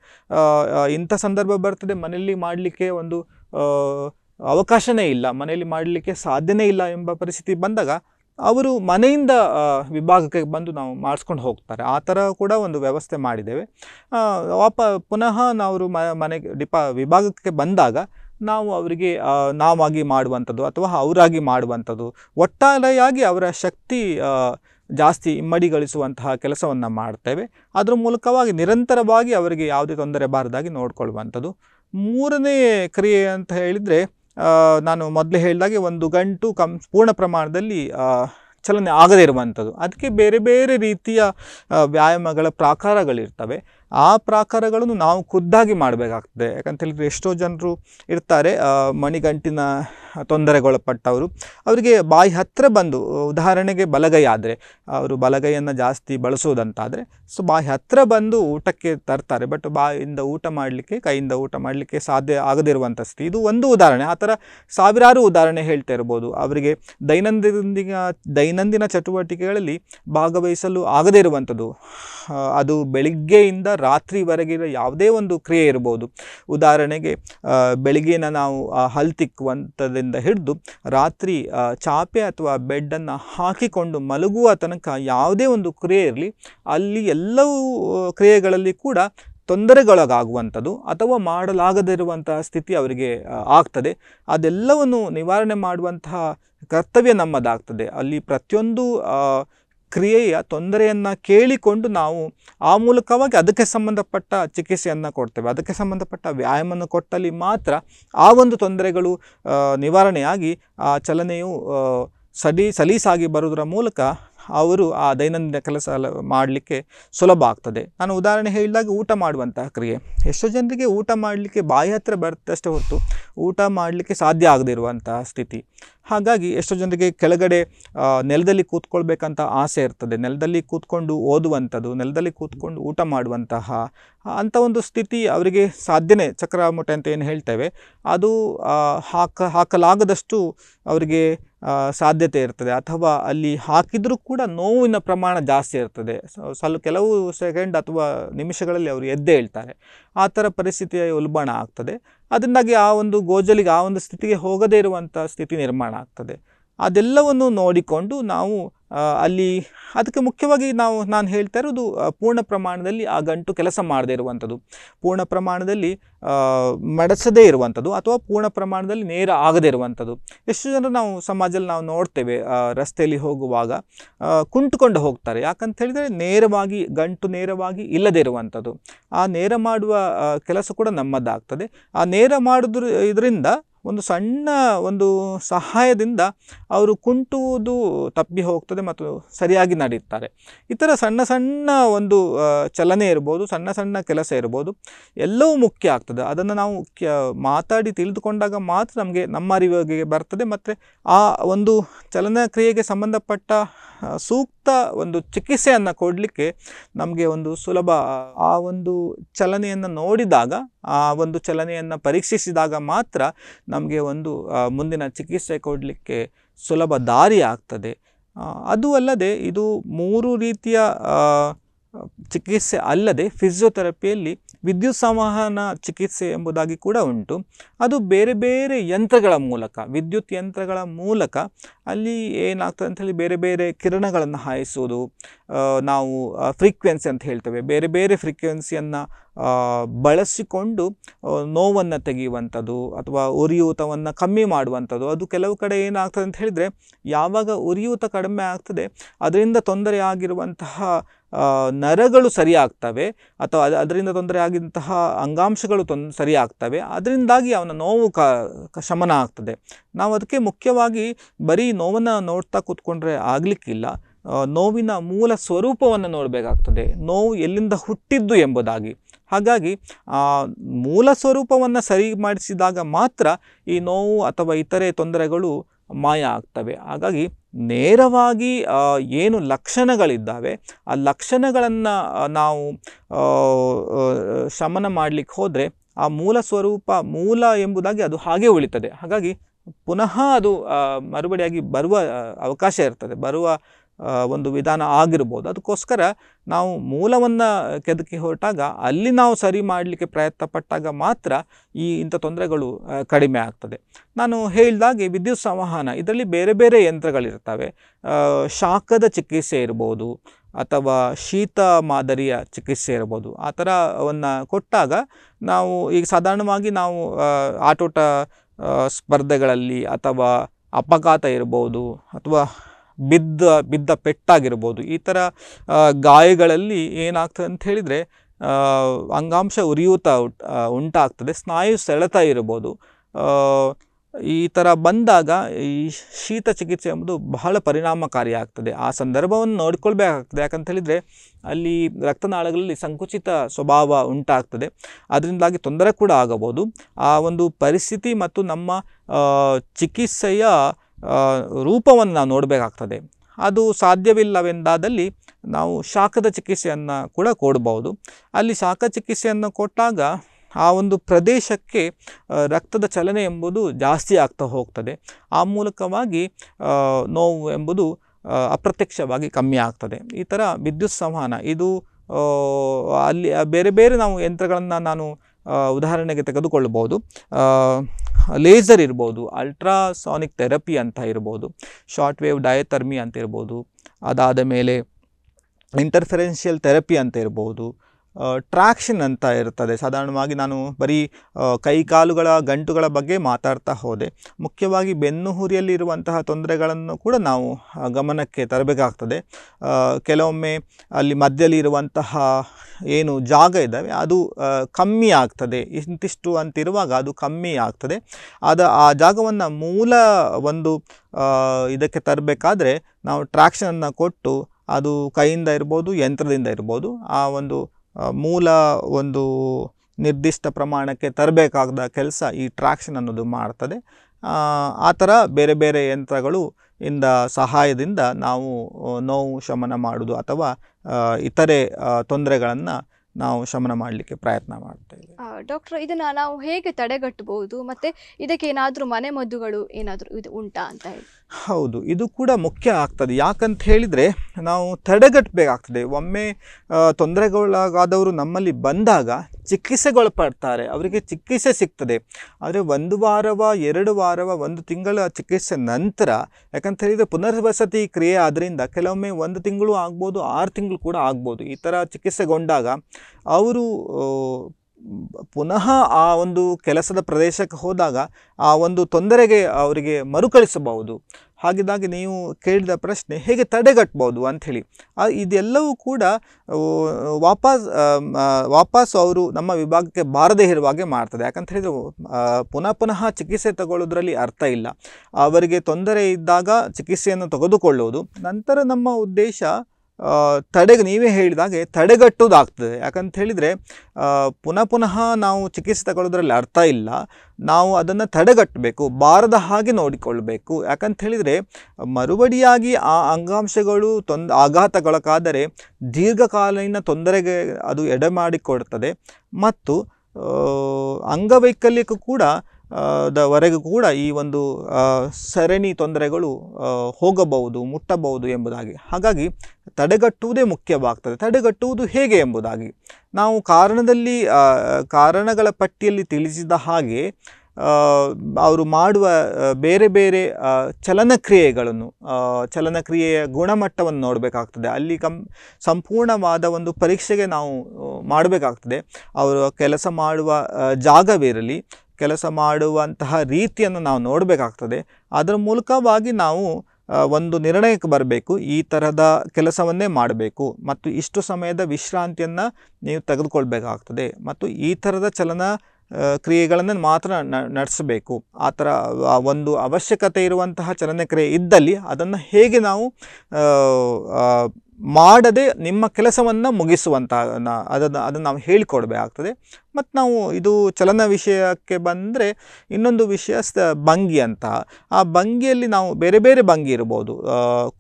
ಇಂಥ ಸಂದರ್ಭ ಬರ್ತದೆ ಮನೆಯಲ್ಲಿ ಮಾಡಲಿಕ್ಕೆ ಒಂದು ಅವಕಾಶವೇ ಇಲ್ಲ ಮನೆಯಲ್ಲಿ ಮಾಡಲಿಕ್ಕೆ ಸಾಧ್ಯನೇ ಇಲ್ಲ ಎಂಬ ಪರಿಸ್ಥಿತಿ ಬಂದಾಗ ಅವರು ಮನೆಯಿಂದ ವಿಭಾಗಕ್ಕೆ ಬಂದು ನಾವು ಮಾಡಿಸ್ಕೊಂಡು ಹೋಗ್ತಾರೆ ಆ ಥರ ಕೂಡ ಒಂದು ವ್ಯವಸ್ಥೆ ಮಾಡಿದ್ದೇವೆ ವಾಪ ಪುನಃ ನಾವು ಮನೆಗೆ ಡಿಪಾ ವಿಭಾಗಕ್ಕೆ ಬಂದಾಗ ನಾವು ಅವರಿಗೆ ನಾವಾಗಿ ಮಾಡುವಂಥದ್ದು ಅಥವಾ ಅವರಾಗಿ ಮಾಡುವಂಥದ್ದು ಒಟ್ಟಾರೆಯಾಗಿ ಅವರ ಶಕ್ತಿ ಜಾಸ್ತಿ ಗಳಿಸುವಂತಹ ಕೆಲಸವನ್ನು ಮಾಡ್ತೇವೆ ಅದರ ಮೂಲಕವಾಗಿ ನಿರಂತರವಾಗಿ ಅವರಿಗೆ ಯಾವುದೇ ತೊಂದರೆ ಬಾರದಾಗಿ ನೋಡಿಕೊಳ್ಳುವಂಥದ್ದು ಮೂರನೇ ಕ್ರಿಯೆ ಅಂತ ಹೇಳಿದರೆ ನಾನು ಮೊದಲೇ ಹೇಳಿದಾಗೆ ಒಂದು ಗಂಟು ಕಮ್ ಪೂರ್ಣ ಪ್ರಮಾಣದಲ್ಲಿ ಚಲನೆ ಆಗದೇ ಇರುವಂಥದ್ದು ಅದಕ್ಕೆ ಬೇರೆ ಬೇರೆ ರೀತಿಯ ವ್ಯಾಯಾಮಗಳ ಪ್ರಾಕಾರಗಳಿರ್ತವೆ ಆ ಪ್ರಾಕಾರಗಳನ್ನು ನಾವು ಖುದ್ದಾಗಿ ಮಾಡಬೇಕಾಗ್ತದೆ ಯಾಕಂತ ಹೇಳಿದ್ರೆ ಎಷ್ಟೋ ಜನರು ಇರ್ತಾರೆ ಮಣಿಗಂಟಿನ ತೊಂದರೆಗೊಳಪಟ್ಟವರು ಅವರಿಗೆ ಬಾಯಿ ಹತ್ತಿರ ಬಂದು ಉದಾಹರಣೆಗೆ ಬಲಗೈ ಆದರೆ ಅವರು ಬಲಗೈಯನ್ನು ಜಾಸ್ತಿ ಬಳಸೋದಂತಾದರೆ ಸೊ ಬಾಯಿ ಹತ್ತಿರ ಬಂದು ಊಟಕ್ಕೆ ತರ್ತಾರೆ ಬಟ್ ಬಾಯಿಂದ ಊಟ ಮಾಡಲಿಕ್ಕೆ ಕೈಯಿಂದ ಊಟ ಮಾಡಲಿಕ್ಕೆ ಸಾಧ್ಯ ಆಗದಿರುವಂಥ ಸ್ಥಿತಿ ಇದು ಒಂದು ಉದಾಹರಣೆ ಆ ಥರ ಸಾವಿರಾರು ಉದಾಹರಣೆ ಹೇಳ್ತಾ ಇರ್ಬೋದು ಅವರಿಗೆ ದೈನಂದಿನ ದೈನಂದಿನ ಚಟುವಟಿಕೆಗಳಲ್ಲಿ ಭಾಗವಹಿಸಲು ಆಗದೇ ಇರುವಂಥದ್ದು ಅದು ಬೆಳಿಗ್ಗೆಯಿಂದ ರಾತ್ರಿವರೆಗಿನ ಯಾವುದೇ ಒಂದು ಕ್ರಿಯೆ ಇರ್ಬೋದು ಉದಾಹರಣೆಗೆ ಬೆಳಿಗ್ಗೆನ ನಾವು ಹಲ್ ತಿಕ್ಕುವಂಥದ್ದು ಹಿಡಿದು ರಾತ್ರಿ ಚಾಪೆ ಅಥವಾ ಬೆಡ್ಡನ್ನು ಹಾಕಿಕೊಂಡು ಮಲಗುವ ತನಕ ಯಾವುದೇ ಒಂದು ಕ್ರಿಯೆ ಇರಲಿ ಅಲ್ಲಿ ಎಲ್ಲವೂ ಕ್ರಿಯೆಗಳಲ್ಲಿ ಕೂಡ ತೊಂದರೆಗೊಳಗಾಗುವಂಥದ್ದು ಅಥವಾ ಮಾಡಲಾಗದಿರುವಂತಹ ಸ್ಥಿತಿ ಅವರಿಗೆ ಆಗ್ತದೆ ಅದೆಲ್ಲವನ್ನು ನಿವಾರಣೆ ಮಾಡುವಂತಹ ಕರ್ತವ್ಯ ನಮ್ಮದಾಗ್ತದೆ ಅಲ್ಲಿ ಪ್ರತಿಯೊಂದು ಕ್ರಿಯೆಯ ತೊಂದರೆಯನ್ನು ಕೇಳಿಕೊಂಡು ನಾವು ಆ ಮೂಲಕವಾಗಿ ಅದಕ್ಕೆ ಸಂಬಂಧಪಟ್ಟ ಚಿಕಿತ್ಸೆಯನ್ನು ಕೊಡ್ತೇವೆ ಅದಕ್ಕೆ ಸಂಬಂಧಪಟ್ಟ ವ್ಯಾಯಾಮವನ್ನು ಕೊಟ್ಟಲ್ಲಿ ಮಾತ್ರ ಆ ಒಂದು ತೊಂದರೆಗಳು ನಿವಾರಣೆಯಾಗಿ ಆ ಚಲನೆಯು ಸಡಿ ಸಲೀಸಾಗಿ ಬರುವುದರ ಮೂಲಕ ಅವರು ಆ ದೈನಂದಿನ ಕೆಲಸ ಮಾಡಲಿಕ್ಕೆ ಸುಲಭ ಆಗ್ತದೆ ನಾನು ಉದಾಹರಣೆ ಹೇಳಿದಾಗ ಊಟ ಮಾಡುವಂತಹ ಕ್ರಿಯೆ ಎಷ್ಟೋ ಜನರಿಗೆ ಊಟ ಮಾಡಲಿಕ್ಕೆ ಬಾಯಿ ಹತ್ತಿರ ಬರ್ತಷ್ಟೇ ಹೊತ್ತು ಊಟ ಮಾಡಲಿಕ್ಕೆ ಸಾಧ್ಯ ಆಗದಿರುವಂತಹ ಸ್ಥಿತಿ ಹಾಗಾಗಿ ಎಷ್ಟೋ ಜನರಿಗೆ ಕೆಳಗಡೆ ನೆಲದಲ್ಲಿ ಕೂತ್ಕೊಳ್ಬೇಕಂತ ಆಸೆ ಇರ್ತದೆ ನೆಲದಲ್ಲಿ ಕೂತ್ಕೊಂಡು ಓದುವಂಥದ್ದು ನೆಲದಲ್ಲಿ ಕೂತ್ಕೊಂಡು ಊಟ ಮಾಡುವಂತಹ ಅಂಥ ಒಂದು ಸ್ಥಿತಿ ಅವರಿಗೆ ಸಾಧ್ಯನೇ ಚಕ್ರ ಅಂತ ಏನು ಹೇಳ್ತೇವೆ ಅದು ಹಾಕ ಹಾಕಲಾಗದಷ್ಟು ಅವರಿಗೆ ಸಾಧ್ಯತೆ ಇರ್ತದೆ ಅಥವಾ ಅಲ್ಲಿ ಹಾಕಿದರೂ ಕೂಡ ನೋವಿನ ಪ್ರಮಾಣ ಜಾಸ್ತಿ ಇರ್ತದೆ ಸ್ವಲ್ಪ ಕೆಲವು ಸೆಕೆಂಡ್ ಅಥವಾ ನಿಮಿಷಗಳಲ್ಲಿ ಅವರು ಎದ್ದೇ ಹೇಳ್ತಾರೆ ಆ ಥರ ಪರಿಸ್ಥಿತಿಯ ಉಲ್ಬಣ ಆಗ್ತದೆ ಅದರಿಂದಾಗಿ ಆ ಒಂದು ಗೋಜಲಿಗೆ ಆ ಒಂದು ಸ್ಥಿತಿಗೆ ಹೋಗದೇ ಇರುವಂಥ ಸ್ಥಿತಿ ನಿರ್ಮಾಣ ಆಗ್ತದೆ ಅದೆಲ್ಲವನ್ನು ನೋಡಿಕೊಂಡು ನಾವು ಅಲ್ಲಿ ಅದಕ್ಕೆ ಮುಖ್ಯವಾಗಿ ನಾವು ನಾನು ಹೇಳ್ತಾ ಇರೋದು ಪೂರ್ಣ ಪ್ರಮಾಣದಲ್ಲಿ ಆ ಗಂಟು ಕೆಲಸ ಮಾಡದೇ ಇರುವಂಥದ್ದು ಪೂರ್ಣ ಪ್ರಮಾಣದಲ್ಲಿ ಮಡಚದೇ ಇರುವಂಥದ್ದು ಅಥವಾ ಪೂರ್ಣ ಪ್ರಮಾಣದಲ್ಲಿ ನೇರ ಆಗದೇ ಇರುವಂಥದ್ದು ಎಷ್ಟು ಜನ ನಾವು ಸಮಾಜದಲ್ಲಿ ನಾವು ನೋಡ್ತೇವೆ ರಸ್ತೆಯಲ್ಲಿ ಹೋಗುವಾಗ ಕುಂಟುಕೊಂಡು ಹೋಗ್ತಾರೆ ಯಾಕಂತ ಹೇಳಿದರೆ ನೇರವಾಗಿ ಗಂಟು ನೇರವಾಗಿ ಇಲ್ಲದೇ ಇರುವಂಥದ್ದು ಆ ನೇರ ಮಾಡುವ ಕೆಲಸ ಕೂಡ ನಮ್ಮದಾಗ್ತದೆ ಆ ನೇರ ಮಾಡೋದ್ರ ಇದರಿಂದ ಒಂದು ಸಣ್ಣ ಒಂದು ಸಹಾಯದಿಂದ ಅವರು ಕುಂಟುವುದು ತಪ್ಪಿ ಹೋಗ್ತದೆ ಮತ್ತು ಸರಿಯಾಗಿ ನಡೀತಾರೆ ಈ ಥರ ಸಣ್ಣ ಸಣ್ಣ ಒಂದು ಚಲನೆ ಇರ್ಬೋದು ಸಣ್ಣ ಸಣ್ಣ ಕೆಲಸ ಇರ್ಬೋದು ಎಲ್ಲವೂ ಮುಖ್ಯ ಆಗ್ತದೆ ಅದನ್ನು ನಾವು ಮಾತಾಡಿ ತಿಳಿದುಕೊಂಡಾಗ ಮಾತ್ರ ನಮಗೆ ನಮ್ಮ ಅರಿವಿಗೆ ಬರ್ತದೆ ಮತ್ತು ಆ ಒಂದು ಚಲನ ಕ್ರಿಯೆಗೆ ಸಂಬಂಧಪಟ್ಟ ಸೂಕ್ತ ಒಂದು ಚಿಕಿತ್ಸೆಯನ್ನು ಕೊಡಲಿಕ್ಕೆ ನಮಗೆ ಒಂದು ಸುಲಭ ಆ ಒಂದು ಚಲನೆಯನ್ನು ನೋಡಿದಾಗ ಆ ಒಂದು ಚಲನೆಯನ್ನು ಪರೀಕ್ಷಿಸಿದಾಗ ಮಾತ್ರ ನಮಗೆ ಒಂದು ಮುಂದಿನ ಚಿಕಿತ್ಸೆ ಕೊಡಲಿಕ್ಕೆ ಸುಲಭ ದಾರಿ ಆಗ್ತದೆ ಅದು ಅಲ್ಲದೆ ಇದು ಮೂರು ರೀತಿಯ ಚಿಕಿತ್ಸೆ ಅಲ್ಲದೆ ಫಿಸಿಯೋಥೆರಪಿಯಲ್ಲಿ ವಿದ್ಯುತ್ ಸಂವಹನ ಚಿಕಿತ್ಸೆ ಎಂಬುದಾಗಿ ಕೂಡ ಉಂಟು ಅದು ಬೇರೆ ಬೇರೆ ಯಂತ್ರಗಳ ಮೂಲಕ ವಿದ್ಯುತ್ ಯಂತ್ರಗಳ ಮೂಲಕ ಅಲ್ಲಿ ಏನಾಗ್ತದೆ ಅಂಥೇಳಿ ಬೇರೆ ಬೇರೆ ಕಿರಣಗಳನ್ನು ಹಾಯಿಸುವುದು ನಾವು ಫ್ರೀಕ್ವೆನ್ಸಿ ಅಂತ ಹೇಳ್ತೇವೆ ಬೇರೆ ಬೇರೆ ಫ್ರೀಕ್ವೆನ್ಸಿಯನ್ನು ಬಳಸಿಕೊಂಡು ನೋವನ್ನು ತೆಗೆಯುವಂಥದ್ದು ಅಥವಾ ಉರಿಯೂತವನ್ನು ಕಮ್ಮಿ ಮಾಡುವಂಥದ್ದು ಅದು ಕೆಲವು ಕಡೆ ಏನಾಗ್ತದೆ ಅಂತ ಹೇಳಿದರೆ ಯಾವಾಗ ಉರಿಯೂತ ಕಡಿಮೆ ಆಗ್ತದೆ ಅದರಿಂದ ತೊಂದರೆ ಆಗಿರುವಂತಹ ನರಗಳು ಸರಿಯಾಗ್ತವೆ ಅಥವಾ ಅದರಿಂದ ತೊಂದರೆ ಆಗಿದಂತಹ ಅಂಗಾಂಶಗಳು ಸರಿ ಸರಿಯಾಗ್ತವೆ ಅದರಿಂದಾಗಿ ಅವನ ನೋವು ಕ ಶಮನ ಆಗ್ತದೆ ನಾವು ಅದಕ್ಕೆ ಮುಖ್ಯವಾಗಿ ಬರೀ ನೋವನ್ನು ನೋಡ್ತಾ ಕೂತ್ಕೊಂಡ್ರೆ ಆಗಲಿಕ್ಕಿಲ್ಲ ನೋವಿನ ಮೂಲ ಸ್ವರೂಪವನ್ನು ನೋಡಬೇಕಾಗ್ತದೆ ನೋವು ಎಲ್ಲಿಂದ ಹುಟ್ಟಿದ್ದು ಎಂಬುದಾಗಿ ಹಾಗಾಗಿ ಮೂಲ ಸ್ವರೂಪವನ್ನು ಸರಿ ಮಾಡಿಸಿದಾಗ ಮಾತ್ರ ಈ ನೋವು ಅಥವಾ ಇತರೆ ತೊಂದರೆಗಳು ಮಾಯ ಆಗ್ತವೆ ಹಾಗಾಗಿ ನೇರವಾಗಿ ಏನು ಲಕ್ಷಣಗಳಿದ್ದಾವೆ ಆ ಲಕ್ಷಣಗಳನ್ನು ನಾವು ಶಮನ ಮಾಡಲಿಕ್ಕೆ ಹೋದರೆ ಆ ಮೂಲ ಸ್ವರೂಪ ಮೂಲ ಎಂಬುದಾಗಿ ಅದು ಹಾಗೆ ಉಳಿತದೆ ಹಾಗಾಗಿ ಪುನಃ ಅದು ಮರುಬಡಿಯಾಗಿ ಬರುವ ಅವಕಾಶ ಇರ್ತದೆ ಬರುವ ಒಂದು ವಿಧಾನ ಆಗಿರ್ಬೋದು ಅದಕ್ಕೋಸ್ಕರ ನಾವು ಮೂಲವನ್ನು ಕೆದಕಿ ಹೊರಟಾಗ ಅಲ್ಲಿ ನಾವು ಸರಿ ಮಾಡಲಿಕ್ಕೆ ಪ್ರಯತ್ನ ಪಟ್ಟಾಗ ಮಾತ್ರ ಈ ಇಂಥ ತೊಂದರೆಗಳು ಕಡಿಮೆ ಆಗ್ತದೆ ನಾನು ಹೇಳಿದಾಗೆ ವಿದ್ಯುತ್ ಸಂವಹನ ಇದರಲ್ಲಿ ಬೇರೆ ಬೇರೆ ಯಂತ್ರಗಳಿರ್ತವೆ ಶಾಖದ ಚಿಕಿತ್ಸೆ ಇರ್ಬೋದು ಅಥವಾ ಶೀತ ಮಾದರಿಯ ಚಿಕಿತ್ಸೆ ಇರ್ಬೋದು ಆ ಥರವನ್ನು ಕೊಟ್ಟಾಗ ನಾವು ಈಗ ಸಾಧಾರಣವಾಗಿ ನಾವು ಆಟೋಟ ಸ್ಪರ್ಧೆಗಳಲ್ಲಿ ಅಥವಾ ಅಪಘಾತ ಇರ್ಬೋದು ಅಥವಾ ಬಿದ್ದ ಬಿದ್ದ ಪೆಟ್ಟಾಗಿರ್ಬೋದು ಈ ಥರ ಗಾಯಗಳಲ್ಲಿ ಏನಾಗ್ತದೆ ಅಂತ ಹೇಳಿದರೆ ಅಂಗಾಂಶ ಉರಿಯೂತ ಉಂಟಾಗ್ತದೆ ಸ್ನಾಯು ಸೆಳೆತ ಇರ್ಬೋದು ಈ ಥರ ಬಂದಾಗ ಈ ಶೀತ ಚಿಕಿತ್ಸೆ ಎಂಬುದು ಬಹಳ ಪರಿಣಾಮಕಾರಿಯಾಗ್ತದೆ ಆ ಸಂದರ್ಭವನ್ನು ನೋಡಿಕೊಳ್ಬೇಕಾಗ್ತದೆ ಯಾಕಂತ ಹೇಳಿದರೆ ಅಲ್ಲಿ ರಕ್ತನಾಳಗಳಲ್ಲಿ ಸಂಕುಚಿತ ಸ್ವಭಾವ ಉಂಟಾಗ್ತದೆ ಅದರಿಂದಾಗಿ ತೊಂದರೆ ಕೂಡ ಆಗಬಹುದು ಆ ಒಂದು ಪರಿಸ್ಥಿತಿ ಮತ್ತು ನಮ್ಮ ಚಿಕಿತ್ಸೆಯ ರೂಪವನ್ನು ನಾವು ನೋಡಬೇಕಾಗ್ತದೆ ಅದು ಸಾಧ್ಯವಿಲ್ಲವೆಂದಾದಲ್ಲಿ ನಾವು ಶಾಖದ ಚಿಕಿತ್ಸೆಯನ್ನು ಕೂಡ ಕೊಡಬಹುದು ಅಲ್ಲಿ ಶಾಖ ಚಿಕಿತ್ಸೆಯನ್ನು ಕೊಟ್ಟಾಗ ಆ ಒಂದು ಪ್ರದೇಶಕ್ಕೆ ರಕ್ತದ ಚಲನೆ ಎಂಬುದು ಜಾಸ್ತಿ ಆಗ್ತಾ ಹೋಗ್ತದೆ ಆ ಮೂಲಕವಾಗಿ ನೋವು ಎಂಬುದು ಅಪ್ರತ್ಯಕ್ಷವಾಗಿ ಕಮ್ಮಿ ಆಗ್ತದೆ ಈ ಥರ ವಿದ್ಯುತ್ ಸಂವಹನ ಇದು ಅಲ್ಲಿ ಬೇರೆ ಬೇರೆ ನಾವು ಯಂತ್ರಗಳನ್ನು ನಾನು ಉದಾಹರಣೆಗೆ ತೆಗೆದುಕೊಳ್ಳಬಹುದು ಲೇಸರ್ ಇರ್ಬೋದು ಅಲ್ಟ್ರಾಸಾನಿಕ್ ಥೆರಪಿ ಅಂತ ಇರ್ಬೋದು ಶಾರ್ಟ್ ವೇವ್ ಡಯಥರ್ಮಿ ಅಂತ ಇರ್ಬೋದು ಅದಾದ ಮೇಲೆ ಇಂಟರ್ಫೆರೆನ್ಷಿಯಲ್ ಥೆರಪಿ ಅಂತ ಇರ್ಬೋದು ಟ್ರ್ಯಾಕ್ಷನ್ ಅಂತ ಇರ್ತದೆ ಸಾಧಾರಣವಾಗಿ ನಾನು ಬರೀ ಕೈ ಕಾಲುಗಳ ಗಂಟುಗಳ ಬಗ್ಗೆ ಮಾತಾಡ್ತಾ ಹೋದೆ ಮುಖ್ಯವಾಗಿ ಬೆನ್ನುಹುರಿಯಲ್ಲಿರುವಂತಹ ತೊಂದರೆಗಳನ್ನು ಕೂಡ ನಾವು ಗಮನಕ್ಕೆ ತರಬೇಕಾಗ್ತದೆ ಕೆಲವೊಮ್ಮೆ ಅಲ್ಲಿ ಮಧ್ಯದಲ್ಲಿ ಇರುವಂತಹ ಏನು ಜಾಗ ಇದ್ದಾವೆ ಅದು ಕಮ್ಮಿ ಆಗ್ತದೆ ಇಂತಿಷ್ಟು ಅಂತಿರುವಾಗ ಅದು ಕಮ್ಮಿ ಆಗ್ತದೆ ಅದು ಆ ಜಾಗವನ್ನು ಮೂಲ ಒಂದು ಇದಕ್ಕೆ ತರಬೇಕಾದ್ರೆ ನಾವು ಟ್ರ್ಯಾಕ್ಷನನ್ನು ಕೊಟ್ಟು ಅದು ಕೈಯಿಂದ ಇರ್ಬೋದು ಯಂತ್ರದಿಂದ ಇರ್ಬೋದು ಆ ಒಂದು ಮೂಲ ಒಂದು ನಿರ್ದಿಷ್ಟ ಪ್ರಮಾಣಕ್ಕೆ ತರಬೇಕಾದ ಕೆಲಸ ಈ ಟ್ರಾಕ್ಷನ್ ಅನ್ನೋದು ಮಾಡ್ತದೆ ಆ ಥರ ಬೇರೆ ಬೇರೆ ಯಂತ್ರಗಳು ಇಂದ ಸಹಾಯದಿಂದ ನಾವು ನೋವು ಶಮನ ಮಾಡೋದು ಅಥವಾ ಇತರೆ ತೊಂದರೆಗಳನ್ನು ನಾವು ಶಮನ ಮಾಡಲಿಕ್ಕೆ ಪ್ರಯತ್ನ ಮಾಡ್ತೇವೆ ಡಾಕ್ಟರ್ ಇದನ್ನು ನಾವು ಹೇಗೆ ತಡೆಗಟ್ಟಬಹುದು ಮತ್ತು ಇದಕ್ಕೆ ಏನಾದರೂ ಮನೆಮದ್ದುಗಳು ಏನಾದರೂ ಇದು ಉಂಟಾ ಅಂತ ಹೇಳಿ ಹೌದು ಇದು ಕೂಡ ಮುಖ್ಯ ಆಗ್ತದೆ ಯಾಕಂತ ಹೇಳಿದರೆ ನಾವು ತಡೆಗಟ್ಟಬೇಕಾಗ್ತದೆ ಒಮ್ಮೆ ತೊಂದರೆಗೊಳಗಾದವರು ನಮ್ಮಲ್ಲಿ ಬಂದಾಗ ಚಿಕಿತ್ಸೆಗೊಳಪಡ್ತಾರೆ ಅವರಿಗೆ ಚಿಕಿತ್ಸೆ ಸಿಗ್ತದೆ ಆದರೆ ಒಂದು ವಾರವ ಎರಡು ವಾರವ ಒಂದು ತಿಂಗಳ ಚಿಕಿತ್ಸೆ ನಂತರ ಯಾಕಂತ ಹೇಳಿದರೆ ಪುನರ್ವಸತಿ ಕ್ರಿಯೆ ಆದ್ದರಿಂದ ಕೆಲವೊಮ್ಮೆ ಒಂದು ತಿಂಗಳು ಆಗ್ಬೋದು ಆರು ತಿಂಗಳು ಕೂಡ ಆಗ್ಬೋದು ಈ ಥರ ಚಿಕಿತ್ಸೆಗೊಂಡಾಗ ಅವರು ಪುನಃ ಆ ಒಂದು ಕೆಲಸದ ಪ್ರದೇಶಕ್ಕೆ ಹೋದಾಗ ಆ ಒಂದು ತೊಂದರೆಗೆ ಅವರಿಗೆ ಮರುಕಳಿಸಬಹುದು ಹಾಗಿದ್ದಾಗಿ ನೀವು ಕೇಳಿದ ಪ್ರಶ್ನೆ ಹೇಗೆ ತಡೆಗಟ್ಟಬಹುದು ಅಂಥೇಳಿ ಇದೆಲ್ಲವೂ ಕೂಡ ವಾಪಸ್ ವಾಪಸ್ ಅವರು ನಮ್ಮ ವಿಭಾಗಕ್ಕೆ ಬಾರದೇ ಇರುವಾಗೆ ಮಾಡ್ತದೆ ಯಾಕಂತ ಹೇಳಿದ್ರೆ ಪುನಃ ಪುನಃ ಚಿಕಿತ್ಸೆ ತಗೊಳ್ಳೋದ್ರಲ್ಲಿ ಅರ್ಥ ಇಲ್ಲ ಅವರಿಗೆ ತೊಂದರೆ ಇದ್ದಾಗ ಚಿಕಿತ್ಸೆಯನ್ನು ತೆಗೆದುಕೊಳ್ಳುವುದು ನಂತರ ನಮ್ಮ ಉದ್ದೇಶ ತಡೆಗೆ ನೀವೇ ಹೇಳಿದಾಗೆ ತಡೆಗಟ್ಟೋದಾಗ್ತದೆ ಯಾಕಂತ ಹೇಳಿದರೆ ಪುನಃ ಪುನಃ ನಾವು ಚಿಕಿತ್ಸೆ ತಗೊಳ್ಳೋದ್ರಲ್ಲಿ ಅರ್ಥ ಇಲ್ಲ ನಾವು ಅದನ್ನು ತಡೆಗಟ್ಟಬೇಕು ಬಾರದ ಹಾಗೆ ನೋಡಿಕೊಳ್ಳಬೇಕು ಯಾಕಂತ ಹೇಳಿದರೆ ಮರುಬಡಿಯಾಗಿ ಆ ಅಂಗಾಂಶಗಳು ತೊಂದ ಆಘಾತಗೊಳಕಾದರೆ ದೀರ್ಘಕಾಲೀನ ತೊಂದರೆಗೆ ಅದು ಎಡೆ ಮಾಡಿಕೊಡ್ತದೆ ಮತ್ತು ಅಂಗವೈಕಲ್ಯಕ್ಕೂ ಕೂಡ ದವರೆಗೂ ಕೂಡ ಈ ಒಂದು ಸರಣಿ ತೊಂದರೆಗಳು ಹೋಗಬಹುದು ಮುಟ್ಟಬಹುದು ಎಂಬುದಾಗಿ ಹಾಗಾಗಿ ತಡೆಗಟ್ಟುವುದೇ ಮುಖ್ಯವಾಗ್ತದೆ ತಡೆಗಟ್ಟುವುದು ಹೇಗೆ ಎಂಬುದಾಗಿ ನಾವು ಕಾರಣದಲ್ಲಿ ಕಾರಣಗಳ ಪಟ್ಟಿಯಲ್ಲಿ ತಿಳಿಸಿದ ಹಾಗೆ ಅವರು ಮಾಡುವ ಬೇರೆ ಬೇರೆ ಚಲನಕ್ರಿಯೆಗಳನ್ನು ಚಲನಕ್ರಿಯೆಯ ಗುಣಮಟ್ಟವನ್ನು ನೋಡಬೇಕಾಗ್ತದೆ ಅಲ್ಲಿ ಕಂ ಸಂಪೂರ್ಣವಾದ ಒಂದು ಪರೀಕ್ಷೆಗೆ ನಾವು ಮಾಡಬೇಕಾಗ್ತದೆ ಅವರು ಕೆಲಸ ಮಾಡುವ ಜಾಗವಿರಲಿ ಕೆಲಸ ಮಾಡುವಂತಹ ರೀತಿಯನ್ನು ನಾವು ನೋಡಬೇಕಾಗ್ತದೆ ಅದರ ಮೂಲಕವಾಗಿ ನಾವು ಒಂದು ನಿರ್ಣಯಕ್ಕೆ ಬರಬೇಕು ಈ ಥರದ ಕೆಲಸವನ್ನೇ ಮಾಡಬೇಕು ಮತ್ತು ಇಷ್ಟು ಸಮಯದ ವಿಶ್ರಾಂತಿಯನ್ನು ನೀವು ತೆಗೆದುಕೊಳ್ಬೇಕಾಗ್ತದೆ ಮತ್ತು ಈ ಥರದ ಚಲನ ಕ್ರಿಯೆಗಳನ್ನು ಮಾತ್ರ ನಡೆಸಬೇಕು ಆ ಥರ ಒಂದು ಅವಶ್ಯಕತೆ ಇರುವಂತಹ ಚಲನಕ್ರಿಯೆ ಇದ್ದಲ್ಲಿ ಅದನ್ನು ಹೇಗೆ ನಾವು ಮಾಡದೆ ನಿಮ್ಮ ಕೆಲಸವನ್ನು ಮುಗಿಸುವಂಥ ಅದನ್ನು ಅದನ್ನು ನಾವು ಹೇಳಿಕೊಡ್ಬೇಕಾಗ್ತದೆ ಮತ್ತು ನಾವು ಇದು ಚಲನ ವಿಷಯಕ್ಕೆ ಬಂದರೆ ಇನ್ನೊಂದು ವಿಷಯ ಭಂಗಿ ಅಂತ ಆ ಭಂಗಿಯಲ್ಲಿ ನಾವು ಬೇರೆ ಬೇರೆ ಭಂಗಿ ಇರ್ಬೋದು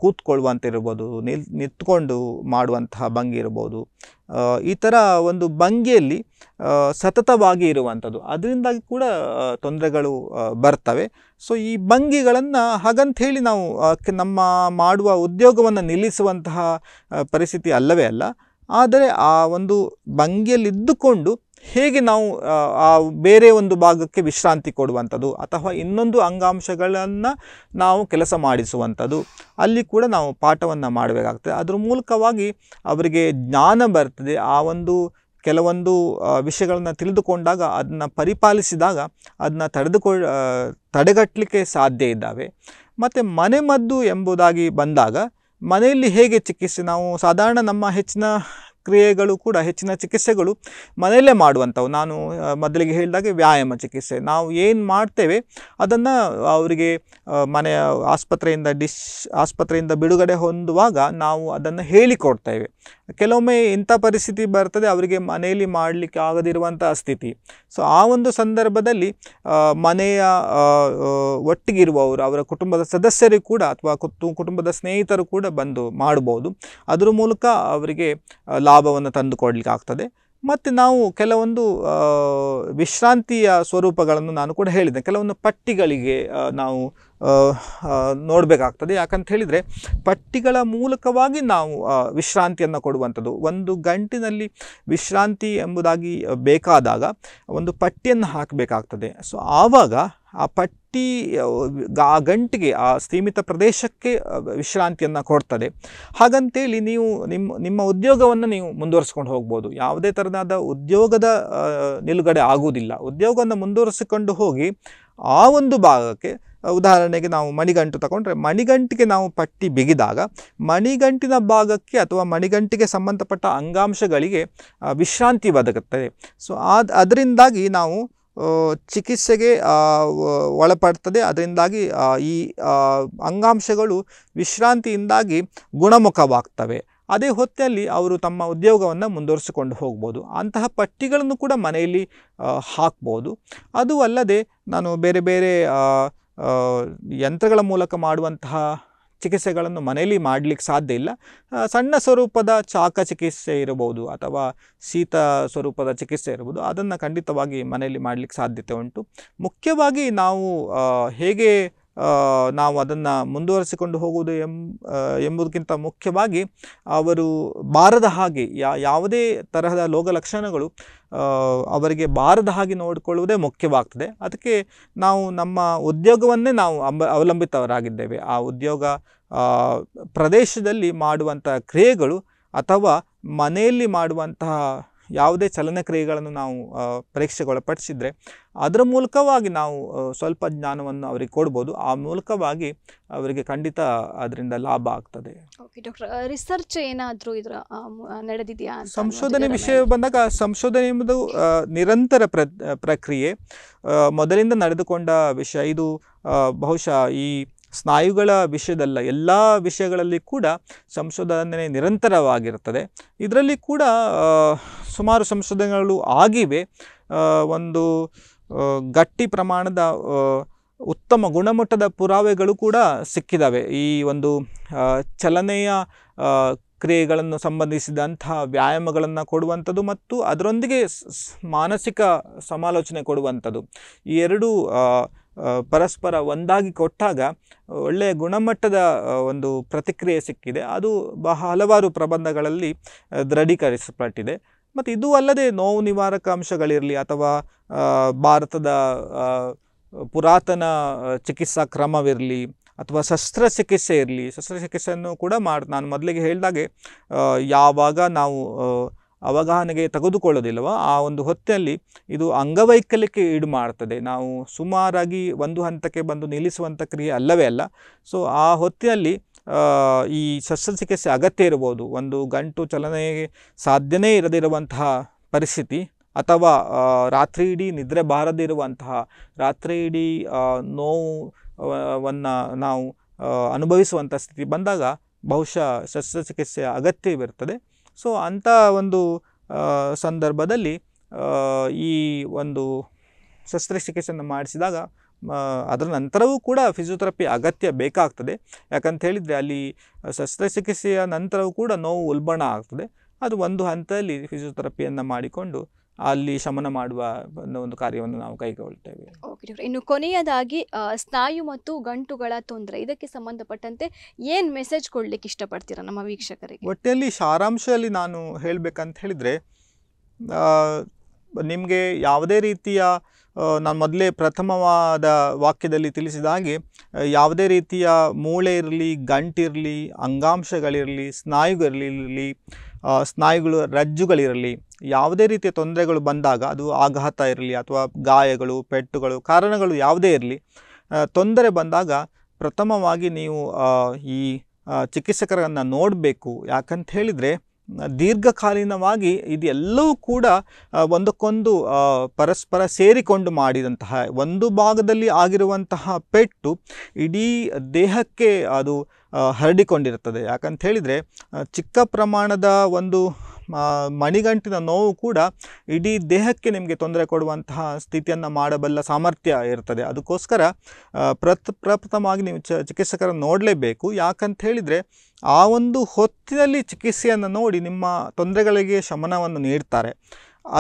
ಕೂತ್ಕೊಳ್ಳುವಂಥ ಇರ್ಬೋದು ನಿಲ್ ನಿಂತ್ಕೊಂಡು ಮಾಡುವಂತಹ ಭಂಗಿ ಇರ್ಬೋದು ಈ ಥರ ಒಂದು ಭಂಗಿಯಲ್ಲಿ ಸತತವಾಗಿ ಇರುವಂಥದ್ದು ಅದರಿಂದಾಗಿ ಕೂಡ ತೊಂದರೆಗಳು ಬರ್ತವೆ ಸೊ ಈ ಭಂಗಿಗಳನ್ನು ಹೇಳಿ ನಾವು ನಮ್ಮ ಮಾಡುವ ಉದ್ಯೋಗವನ್ನು ನಿಲ್ಲಿಸುವಂತಹ ಪರಿಸ್ಥಿತಿ ಅಲ್ಲವೇ ಅಲ್ಲ ಆದರೆ ಆ ಒಂದು ಭಂಗಿಯಲ್ಲಿದ್ದುಕೊಂಡು ಹೇಗೆ ನಾವು ಆ ಬೇರೆ ಒಂದು ಭಾಗಕ್ಕೆ ವಿಶ್ರಾಂತಿ ಕೊಡುವಂಥದ್ದು ಅಥವಾ ಇನ್ನೊಂದು ಅಂಗಾಂಶಗಳನ್ನು ನಾವು ಕೆಲಸ ಮಾಡಿಸುವಂಥದ್ದು ಅಲ್ಲಿ ಕೂಡ ನಾವು ಪಾಠವನ್ನು ಮಾಡಬೇಕಾಗ್ತದೆ ಅದ್ರ ಮೂಲಕವಾಗಿ ಅವರಿಗೆ ಜ್ಞಾನ ಬರ್ತದೆ ಆ ಒಂದು ಕೆಲವೊಂದು ವಿಷಯಗಳನ್ನು ತಿಳಿದುಕೊಂಡಾಗ ಅದನ್ನು ಪರಿಪಾಲಿಸಿದಾಗ ಅದನ್ನ ತಡೆದುಕೊ ತಡೆಗಟ್ಟಲಿಕ್ಕೆ ಸಾಧ್ಯ ಇದ್ದಾವೆ ಮತ್ತು ಮನೆಮದ್ದು ಎಂಬುದಾಗಿ ಬಂದಾಗ ಮನೆಯಲ್ಲಿ ಹೇಗೆ ಚಿಕಿತ್ಸೆ ನಾವು ಸಾಧಾರಣ ನಮ್ಮ ಹೆಚ್ಚಿನ ಕ್ರಿಯೆಗಳು ಕೂಡ ಹೆಚ್ಚಿನ ಚಿಕಿತ್ಸೆಗಳು ಮನೆಯಲ್ಲೇ ಮಾಡುವಂಥವು ನಾನು ಮೊದಲಿಗೆ ಹೇಳಿದಾಗೆ ವ್ಯಾಯಾಮ ಚಿಕಿತ್ಸೆ ನಾವು ಏನು ಮಾಡ್ತೇವೆ ಅದನ್ನು ಅವರಿಗೆ ಮನೆಯ ಆಸ್ಪತ್ರೆಯಿಂದ ಡಿಶ್ ಆಸ್ಪತ್ರೆಯಿಂದ ಬಿಡುಗಡೆ ಹೊಂದುವಾಗ ನಾವು ಅದನ್ನು ಹೇಳಿಕೊಡ್ತೇವೆ ಕೆಲವೊಮ್ಮೆ ಇಂಥ ಪರಿಸ್ಥಿತಿ ಬರ್ತದೆ ಅವರಿಗೆ ಮನೆಯಲ್ಲಿ ಮಾಡಲಿಕ್ಕೆ ಆಗದಿರುವಂಥ ಸ್ಥಿತಿ ಸೊ ಆ ಒಂದು ಸಂದರ್ಭದಲ್ಲಿ ಮನೆಯ ಒಟ್ಟಿಗಿರುವವರು ಅವರ ಕುಟುಂಬದ ಸದಸ್ಯರು ಕೂಡ ಅಥವಾ ಕುಟುಂಬದ ಸ್ನೇಹಿತರು ಕೂಡ ಬಂದು ಮಾಡ್ಬೋದು ಅದರ ಮೂಲಕ ಅವರಿಗೆ ಲಾಭವನ್ನು ತಂದುಕೊಡ್ಲಿಕ್ಕೆ ಆಗ್ತದೆ ಮತ್ತು ನಾವು ಕೆಲವೊಂದು ವಿಶ್ರಾಂತಿಯ ಸ್ವರೂಪಗಳನ್ನು ನಾನು ಕೂಡ ಹೇಳಿದೆ ಕೆಲವೊಂದು ಪಟ್ಟಿಗಳಿಗೆ ನಾವು ನೋಡಬೇಕಾಗ್ತದೆ ಯಾಕಂತ ಹೇಳಿದರೆ ಪಟ್ಟಿಗಳ ಮೂಲಕವಾಗಿ ನಾವು ವಿಶ್ರಾಂತಿಯನ್ನು ಕೊಡುವಂಥದ್ದು ಒಂದು ಗಂಟಿನಲ್ಲಿ ವಿಶ್ರಾಂತಿ ಎಂಬುದಾಗಿ ಬೇಕಾದಾಗ ಒಂದು ಪಟ್ಟಿಯನ್ನು ಹಾಕಬೇಕಾಗ್ತದೆ ಸೊ ಆವಾಗ ಆ ಪಟ್ಟಿ ಆ ಗಂಟಿಗೆ ಆ ಸೀಮಿತ ಪ್ರದೇಶಕ್ಕೆ ವಿಶ್ರಾಂತಿಯನ್ನು ಕೊಡ್ತದೆ ಹಾಗಂತೇಳಿ ನೀವು ನಿಮ್ಮ ನಿಮ್ಮ ಉದ್ಯೋಗವನ್ನು ನೀವು ಮುಂದುವರಿಸ್ಕೊಂಡು ಹೋಗ್ಬೋದು ಯಾವುದೇ ಥರದಾದ ಉದ್ಯೋಗದ ನಿಲುಗಡೆ ಆಗುವುದಿಲ್ಲ ಉದ್ಯೋಗವನ್ನು ಮುಂದುವರಿಸಿಕೊಂಡು ಹೋಗಿ ಆ ಒಂದು ಭಾಗಕ್ಕೆ ಉದಾಹರಣೆಗೆ ನಾವು ಮಣಿಗಂಟು ತಗೊಂಡ್ರೆ ಮಣಿಗಂಟಿಗೆ ನಾವು ಪಟ್ಟಿ ಬಿಗಿದಾಗ ಮಣಿಗಂಟಿನ ಭಾಗಕ್ಕೆ ಅಥವಾ ಮಣಿಗಂಟಿಗೆ ಸಂಬಂಧಪಟ್ಟ ಅಂಗಾಂಶಗಳಿಗೆ ವಿಶ್ರಾಂತಿ ಒದಗುತ್ತದೆ ಸೊ ಅದು ಅದರಿಂದಾಗಿ ನಾವು ಚಿಕಿತ್ಸೆಗೆ ಒಳಪಡ್ತದೆ ಅದರಿಂದಾಗಿ ಈ ಅಂಗಾಂಶಗಳು ವಿಶ್ರಾಂತಿಯಿಂದಾಗಿ ಗುಣಮುಖವಾಗ್ತವೆ ಅದೇ ಹೊತ್ತಲ್ಲಿ ಅವರು ತಮ್ಮ ಉದ್ಯೋಗವನ್ನು ಮುಂದುವರಿಸಿಕೊಂಡು ಹೋಗ್ಬೋದು ಅಂತಹ ಪಟ್ಟಿಗಳನ್ನು ಕೂಡ ಮನೆಯಲ್ಲಿ ಹಾಕ್ಬೋದು ಅದು ಅಲ್ಲದೆ ನಾನು ಬೇರೆ ಬೇರೆ ಯಂತ್ರಗಳ ಮೂಲಕ ಮಾಡುವಂತಹ ಚಿಕಿತ್ಸೆಗಳನ್ನು ಮನೆಯಲ್ಲಿ ಮಾಡಲಿಕ್ಕೆ ಸಾಧ್ಯ ಇಲ್ಲ ಸಣ್ಣ ಸ್ವರೂಪದ ಚಾಕ ಚಿಕಿತ್ಸೆ ಇರಬಹುದು ಅಥವಾ ಶೀತ ಸ್ವರೂಪದ ಚಿಕಿತ್ಸೆ ಇರ್ಬೋದು ಅದನ್ನು ಖಂಡಿತವಾಗಿ ಮನೆಯಲ್ಲಿ ಮಾಡಲಿಕ್ಕೆ ಸಾಧ್ಯತೆ ಉಂಟು ಮುಖ್ಯವಾಗಿ ನಾವು ಹೇಗೆ ನಾವು ಅದನ್ನು ಮುಂದುವರಿಸಿಕೊಂಡು ಹೋಗುವುದು ಎಂಬುದಕ್ಕಿಂತ ಮುಖ್ಯವಾಗಿ ಅವರು ಬಾರದ ಹಾಗೆ ಯಾ ಯಾವುದೇ ತರಹದ ಲಕ್ಷಣಗಳು ಅವರಿಗೆ ಬಾರದ ಹಾಗೆ ನೋಡಿಕೊಳ್ಳುವುದೇ ಮುಖ್ಯವಾಗ್ತದೆ ಅದಕ್ಕೆ ನಾವು ನಮ್ಮ ಉದ್ಯೋಗವನ್ನೇ ನಾವು ಅಂಬ ಅವಲಂಬಿತವರಾಗಿದ್ದೇವೆ ಆ ಉದ್ಯೋಗ ಪ್ರದೇಶದಲ್ಲಿ ಮಾಡುವಂಥ ಕ್ರಿಯೆಗಳು ಅಥವಾ ಮನೆಯಲ್ಲಿ ಮಾಡುವಂತಹ ಯಾವುದೇ ಚಲನಕ್ರಿಯೆಗಳನ್ನು ನಾವು ಪರೀಕ್ಷೆಗೊಳಪಡಿಸಿದರೆ ಅದರ ಮೂಲಕವಾಗಿ ನಾವು ಸ್ವಲ್ಪ ಜ್ಞಾನವನ್ನು ಅವರಿಗೆ ಕೊಡ್ಬೋದು ಆ ಮೂಲಕವಾಗಿ ಅವರಿಗೆ ಖಂಡಿತ ಅದರಿಂದ ಲಾಭ ಆಗ್ತದೆ ಓಕೆ ಡಾಕ್ಟರ್ ರಿಸರ್ಚ್ ಏನಾದರೂ ಇದರ ನಡೆದಿದೆಯಾ ಸಂಶೋಧನೆ ವಿಷಯ ಬಂದಾಗ ಸಂಶೋಧನೆ ಎಂಬುದು ನಿರಂತರ ಪ್ರ ಪ್ರಕ್ರಿಯೆ ಮೊದಲಿಂದ ನಡೆದುಕೊಂಡ ವಿಷಯ ಇದು ಬಹುಶಃ ಈ ಸ್ನಾಯುಗಳ ವಿಷಯದಲ್ಲ ಎಲ್ಲ ವಿಷಯಗಳಲ್ಲಿ ಕೂಡ ಸಂಶೋಧನೆ ನಿರಂತರವಾಗಿರುತ್ತದೆ ಇದರಲ್ಲಿ ಕೂಡ ಸುಮಾರು ಸಂಶೋಧನೆಗಳು ಆಗಿವೆ ಒಂದು ಗಟ್ಟಿ ಪ್ರಮಾಣದ ಉತ್ತಮ ಗುಣಮಟ್ಟದ ಪುರಾವೆಗಳು ಕೂಡ ಸಿಕ್ಕಿದ್ದಾವೆ ಈ ಒಂದು ಚಲನೆಯ ಕ್ರಿಯೆಗಳನ್ನು ಸಂಬಂಧಿಸಿದಂಥ ವ್ಯಾಯಾಮಗಳನ್ನು ಕೊಡುವಂಥದ್ದು ಮತ್ತು ಅದರೊಂದಿಗೆ ಮಾನಸಿಕ ಸಮಾಲೋಚನೆ ಕೊಡುವಂಥದ್ದು ಈ ಎರಡು ಪರಸ್ಪರ ಒಂದಾಗಿ ಕೊಟ್ಟಾಗ ಒಳ್ಳೆಯ ಗುಣಮಟ್ಟದ ಒಂದು ಪ್ರತಿಕ್ರಿಯೆ ಸಿಕ್ಕಿದೆ ಅದು ಬಹ ಹಲವಾರು ಪ್ರಬಂಧಗಳಲ್ಲಿ ದೃಢೀಕರಿಸಲ್ಪಟ್ಟಿದೆ ಮತ್ತು ಇದು ಅಲ್ಲದೆ ನೋವು ನಿವಾರಕ ಅಂಶಗಳಿರಲಿ ಅಥವಾ ಭಾರತದ ಪುರಾತನ ಚಿಕಿತ್ಸಾ ಕ್ರಮವಿರಲಿ ಅಥವಾ ಶಸ್ತ್ರಚಿಕಿತ್ಸೆ ಇರಲಿ ಶಸ್ತ್ರಚಿಕಿತ್ಸೆಯನ್ನು ಕೂಡ ಮಾಡಿ ನಾನು ಮೊದಲಿಗೆ ಹೇಳಿದಾಗೆ ಯಾವಾಗ ನಾವು ಅವಗಾಹನೆಗೆ ತೆಗೆದುಕೊಳ್ಳೋದಿಲ್ಲವ ಆ ಒಂದು ಹೊತ್ತಲ್ಲಿ ಇದು ಅಂಗವೈಕಲ್ಯಕ್ಕೆ ಈಡು ಮಾಡ್ತದೆ ನಾವು ಸುಮಾರಾಗಿ ಒಂದು ಹಂತಕ್ಕೆ ಬಂದು ನಿಲ್ಲಿಸುವಂಥ ಕ್ರಿಯೆ ಅಲ್ಲವೇ ಅಲ್ಲ ಸೊ ಆ ಹೊತ್ತಿನಲ್ಲಿ ಈ ಶಸ್ತ್ರಚಿಕಿತ್ಸೆ ಅಗತ್ಯ ಇರ್ಬೋದು ಒಂದು ಗಂಟು ಚಲನೆಗೆ ಸಾಧ್ಯನೇ ಇರದಿರುವಂತಹ ಪರಿಸ್ಥಿತಿ ಅಥವಾ ರಾತ್ರಿ ಇಡೀ ನಿದ್ರೆ ಬಾರದಿರುವಂತಹ ರಾತ್ರಿ ಇಡೀ ನೋವನ್ನು ನಾವು ಅನುಭವಿಸುವಂಥ ಸ್ಥಿತಿ ಬಂದಾಗ ಬಹುಶಃ ಶಸ್ತ್ರಚಿಕಿತ್ಸೆಯ ಅಗತ್ಯವಿರ್ತದೆ ಸೊ ಅಂಥ ಒಂದು ಸಂದರ್ಭದಲ್ಲಿ ಈ ಒಂದು ಶಸ್ತ್ರಚಿಕಿತ್ಸೆಯನ್ನು ಮಾಡಿಸಿದಾಗ ಅದರ ನಂತರವೂ ಕೂಡ ಫಿಸಿಯೋಥೆರಪಿ ಅಗತ್ಯ ಬೇಕಾಗ್ತದೆ ಯಾಕಂತ ಹೇಳಿದರೆ ಅಲ್ಲಿ ಶಸ್ತ್ರಚಿಕಿತ್ಸೆಯ ನಂತರವೂ ಕೂಡ ನೋವು ಉಲ್ಬಣ ಆಗ್ತದೆ ಅದು ಒಂದು ಹಂತದಲ್ಲಿ ಫಿಸಿಯೋಥೆರಪಿಯನ್ನು ಮಾಡಿಕೊಂಡು ಅಲ್ಲಿ ಶಮನ ಮಾಡುವ ಒಂದು ಕಾರ್ಯವನ್ನು ನಾವು ಕೈಗೊಳ್ತೇವೆ ಓಕೆ ಇನ್ನು ಕೊನೆಯದಾಗಿ ಸ್ನಾಯು ಮತ್ತು ಗಂಟುಗಳ ತೊಂದರೆ ಇದಕ್ಕೆ ಸಂಬಂಧಪಟ್ಟಂತೆ ಏನು ಮೆಸೇಜ್ ಕೊಡ್ಲಿಕ್ಕೆ ಇಷ್ಟಪಡ್ತೀರಾ ನಮ್ಮ ವೀಕ್ಷಕರಿಗೆ ಒಟ್ಟಿನಲ್ಲಿ ಸಾರಾಂಶದಲ್ಲಿ ನಾನು ಹೇಳಬೇಕಂತ ಹೇಳಿದರೆ ನಿಮಗೆ ಯಾವುದೇ ರೀತಿಯ ನಾನು ಮೊದಲೇ ಪ್ರಥಮವಾದ ವಾಕ್ಯದಲ್ಲಿ ತಿಳಿಸಿದ ಹಾಗೆ ಯಾವುದೇ ರೀತಿಯ ಮೂಳೆ ಇರಲಿ ಗಂಟಿರಲಿ ಅಂಗಾಂಶಗಳಿರಲಿ ಸ್ನಾಯುಗಳಿರಲಿ ಸ್ನಾಯುಗಳು ರಜ್ಜುಗಳಿರಲಿ ಯಾವುದೇ ರೀತಿಯ ತೊಂದರೆಗಳು ಬಂದಾಗ ಅದು ಆಘಾತ ಇರಲಿ ಅಥವಾ ಗಾಯಗಳು ಪೆಟ್ಟುಗಳು ಕಾರಣಗಳು ಯಾವುದೇ ಇರಲಿ ತೊಂದರೆ ಬಂದಾಗ ಪ್ರಥಮವಾಗಿ ನೀವು ಈ ಚಿಕಿತ್ಸಕರನ್ನು ನೋಡಬೇಕು ಯಾಕಂತ ಹೇಳಿದರೆ ದೀರ್ಘಕಾಲೀನವಾಗಿ ಇದೆಲ್ಲವೂ ಕೂಡ ಒಂದಕ್ಕೊಂದು ಪರಸ್ಪರ ಸೇರಿಕೊಂಡು ಮಾಡಿದಂತಹ ಒಂದು ಭಾಗದಲ್ಲಿ ಆಗಿರುವಂತಹ ಪೆಟ್ಟು ಇಡೀ ದೇಹಕ್ಕೆ ಅದು ಹರಡಿಕೊಂಡಿರುತ್ತದೆ ಯಾಕಂತ ಹೇಳಿದರೆ ಚಿಕ್ಕ ಪ್ರಮಾಣದ ಒಂದು ಮಣಿಗಂಟಿನ ನೋವು ಕೂಡ ಇಡೀ ದೇಹಕ್ಕೆ ನಿಮಗೆ ತೊಂದರೆ ಕೊಡುವಂತಹ ಸ್ಥಿತಿಯನ್ನು ಮಾಡಬಲ್ಲ ಸಾಮರ್ಥ್ಯ ಇರ್ತದೆ ಅದಕ್ಕೋಸ್ಕರ ಪ್ರತ್ ಪ್ರಪ್ರಥಮವಾಗಿ ನೀವು ಚಿಕಿತ್ಸಕರನ್ನು ನೋಡಲೇಬೇಕು ಯಾಕಂತ ಹೇಳಿದರೆ ಆ ಒಂದು ಹೊತ್ತಿನಲ್ಲಿ ಚಿಕಿತ್ಸೆಯನ್ನು ನೋಡಿ ನಿಮ್ಮ ತೊಂದರೆಗಳಿಗೆ ಶಮನವನ್ನು ನೀಡ್ತಾರೆ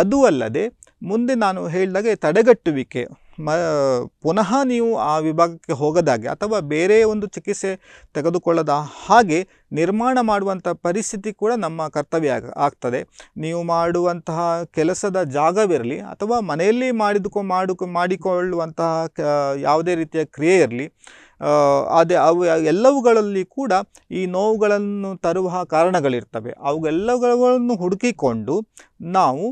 ಅದು ಅಲ್ಲದೆ ಮುಂದೆ ನಾನು ಹೇಳಿದಾಗೆ ತಡೆಗಟ್ಟುವಿಕೆ ಮ ಪುನಃ ನೀವು ಆ ವಿಭಾಗಕ್ಕೆ ಹೋಗದಾಗೆ ಅಥವಾ ಬೇರೆ ಒಂದು ಚಿಕಿತ್ಸೆ ತೆಗೆದುಕೊಳ್ಳದ ಹಾಗೆ ನಿರ್ಮಾಣ ಮಾಡುವಂಥ ಪರಿಸ್ಥಿತಿ ಕೂಡ ನಮ್ಮ ಕರ್ತವ್ಯ ಆಗ್ತದೆ ನೀವು ಮಾಡುವಂತಹ ಕೆಲಸದ ಜಾಗವಿರಲಿ ಅಥವಾ ಮನೆಯಲ್ಲಿ ಮಾಡಿದುಕೊ ಮಾಡು ಮಾಡಿಕೊಳ್ಳುವಂತಹ ಯಾವುದೇ ರೀತಿಯ ಕ್ರಿಯೆ ಇರಲಿ ಅದೇ ಅವು ಎಲ್ಲವುಗಳಲ್ಲಿ ಕೂಡ ಈ ನೋವುಗಳನ್ನು ತರುವ ಕಾರಣಗಳಿರ್ತವೆ ಅವುಗೆಲ್ಲವುಗಳನ್ನು ಹುಡುಕಿಕೊಂಡು ನಾವು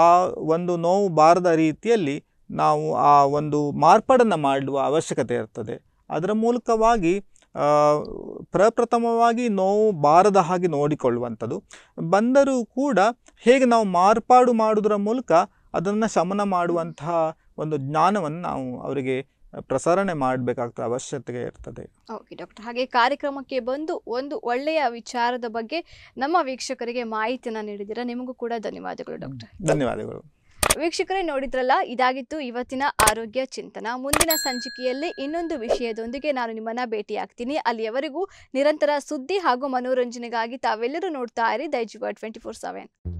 ಆ ಒಂದು ನೋವು ಬಾರದ ರೀತಿಯಲ್ಲಿ ನಾವು ಆ ಒಂದು ಮಾರ್ಪಾಡನ್ನು ಮಾಡುವ ಅವಶ್ಯಕತೆ ಇರ್ತದೆ ಅದರ ಮೂಲಕವಾಗಿ ಪ್ರಪ್ರಥಮವಾಗಿ ನೋವು ಬಾರದ ಹಾಗೆ ನೋಡಿಕೊಳ್ಳುವಂಥದ್ದು ಬಂದರೂ ಕೂಡ ಹೇಗೆ ನಾವು ಮಾರ್ಪಾಡು ಮಾಡುವುದರ ಮೂಲಕ ಅದನ್ನು ಶಮನ ಮಾಡುವಂತಹ ಒಂದು ಜ್ಞಾನವನ್ನು ನಾವು ಅವರಿಗೆ ಪ್ರಸಾರಣೆ ಮಾಡಬೇಕಾಗ್ತದೆ ಅವಶ್ಯಕತೆ ಇರ್ತದೆ ಓಕೆ ಡಾಕ್ಟರ್ ಹಾಗೆ ಕಾರ್ಯಕ್ರಮಕ್ಕೆ ಬಂದು ಒಂದು ಒಳ್ಳೆಯ ವಿಚಾರದ ಬಗ್ಗೆ ನಮ್ಮ ವೀಕ್ಷಕರಿಗೆ ಮಾಹಿತಿಯನ್ನು ನೀಡಿದ್ದೀರಾ ನಿಮಗೂ ಕೂಡ ಧನ್ಯವಾದಗಳು ಡಾಕ್ಟರ್ ಧನ್ಯವಾದಗಳು ವೀಕ್ಷಕರೇ ನೋಡಿದ್ರಲ್ಲ ಇದಾಗಿತ್ತು ಇವತ್ತಿನ ಆರೋಗ್ಯ ಚಿಂತನ ಮುಂದಿನ ಸಂಚಿಕೆಯಲ್ಲಿ ಇನ್ನೊಂದು ವಿಷಯದೊಂದಿಗೆ ನಾನು ನಿಮ್ಮನ್ನ ಭೇಟಿಯಾಗ್ತೀನಿ ಅಲ್ಲಿಯವರೆಗೂ ನಿರಂತರ ಸುದ್ದಿ ಹಾಗೂ ಮನೋರಂಜನೆಗಾಗಿ ತಾವೆಲ್ಲರೂ ನೋಡ್ತಾ ಇರಿ ದೈಜುಗಾ ಟ್ವೆಂಟಿ ಫೋರ್ ಸೆವೆನ್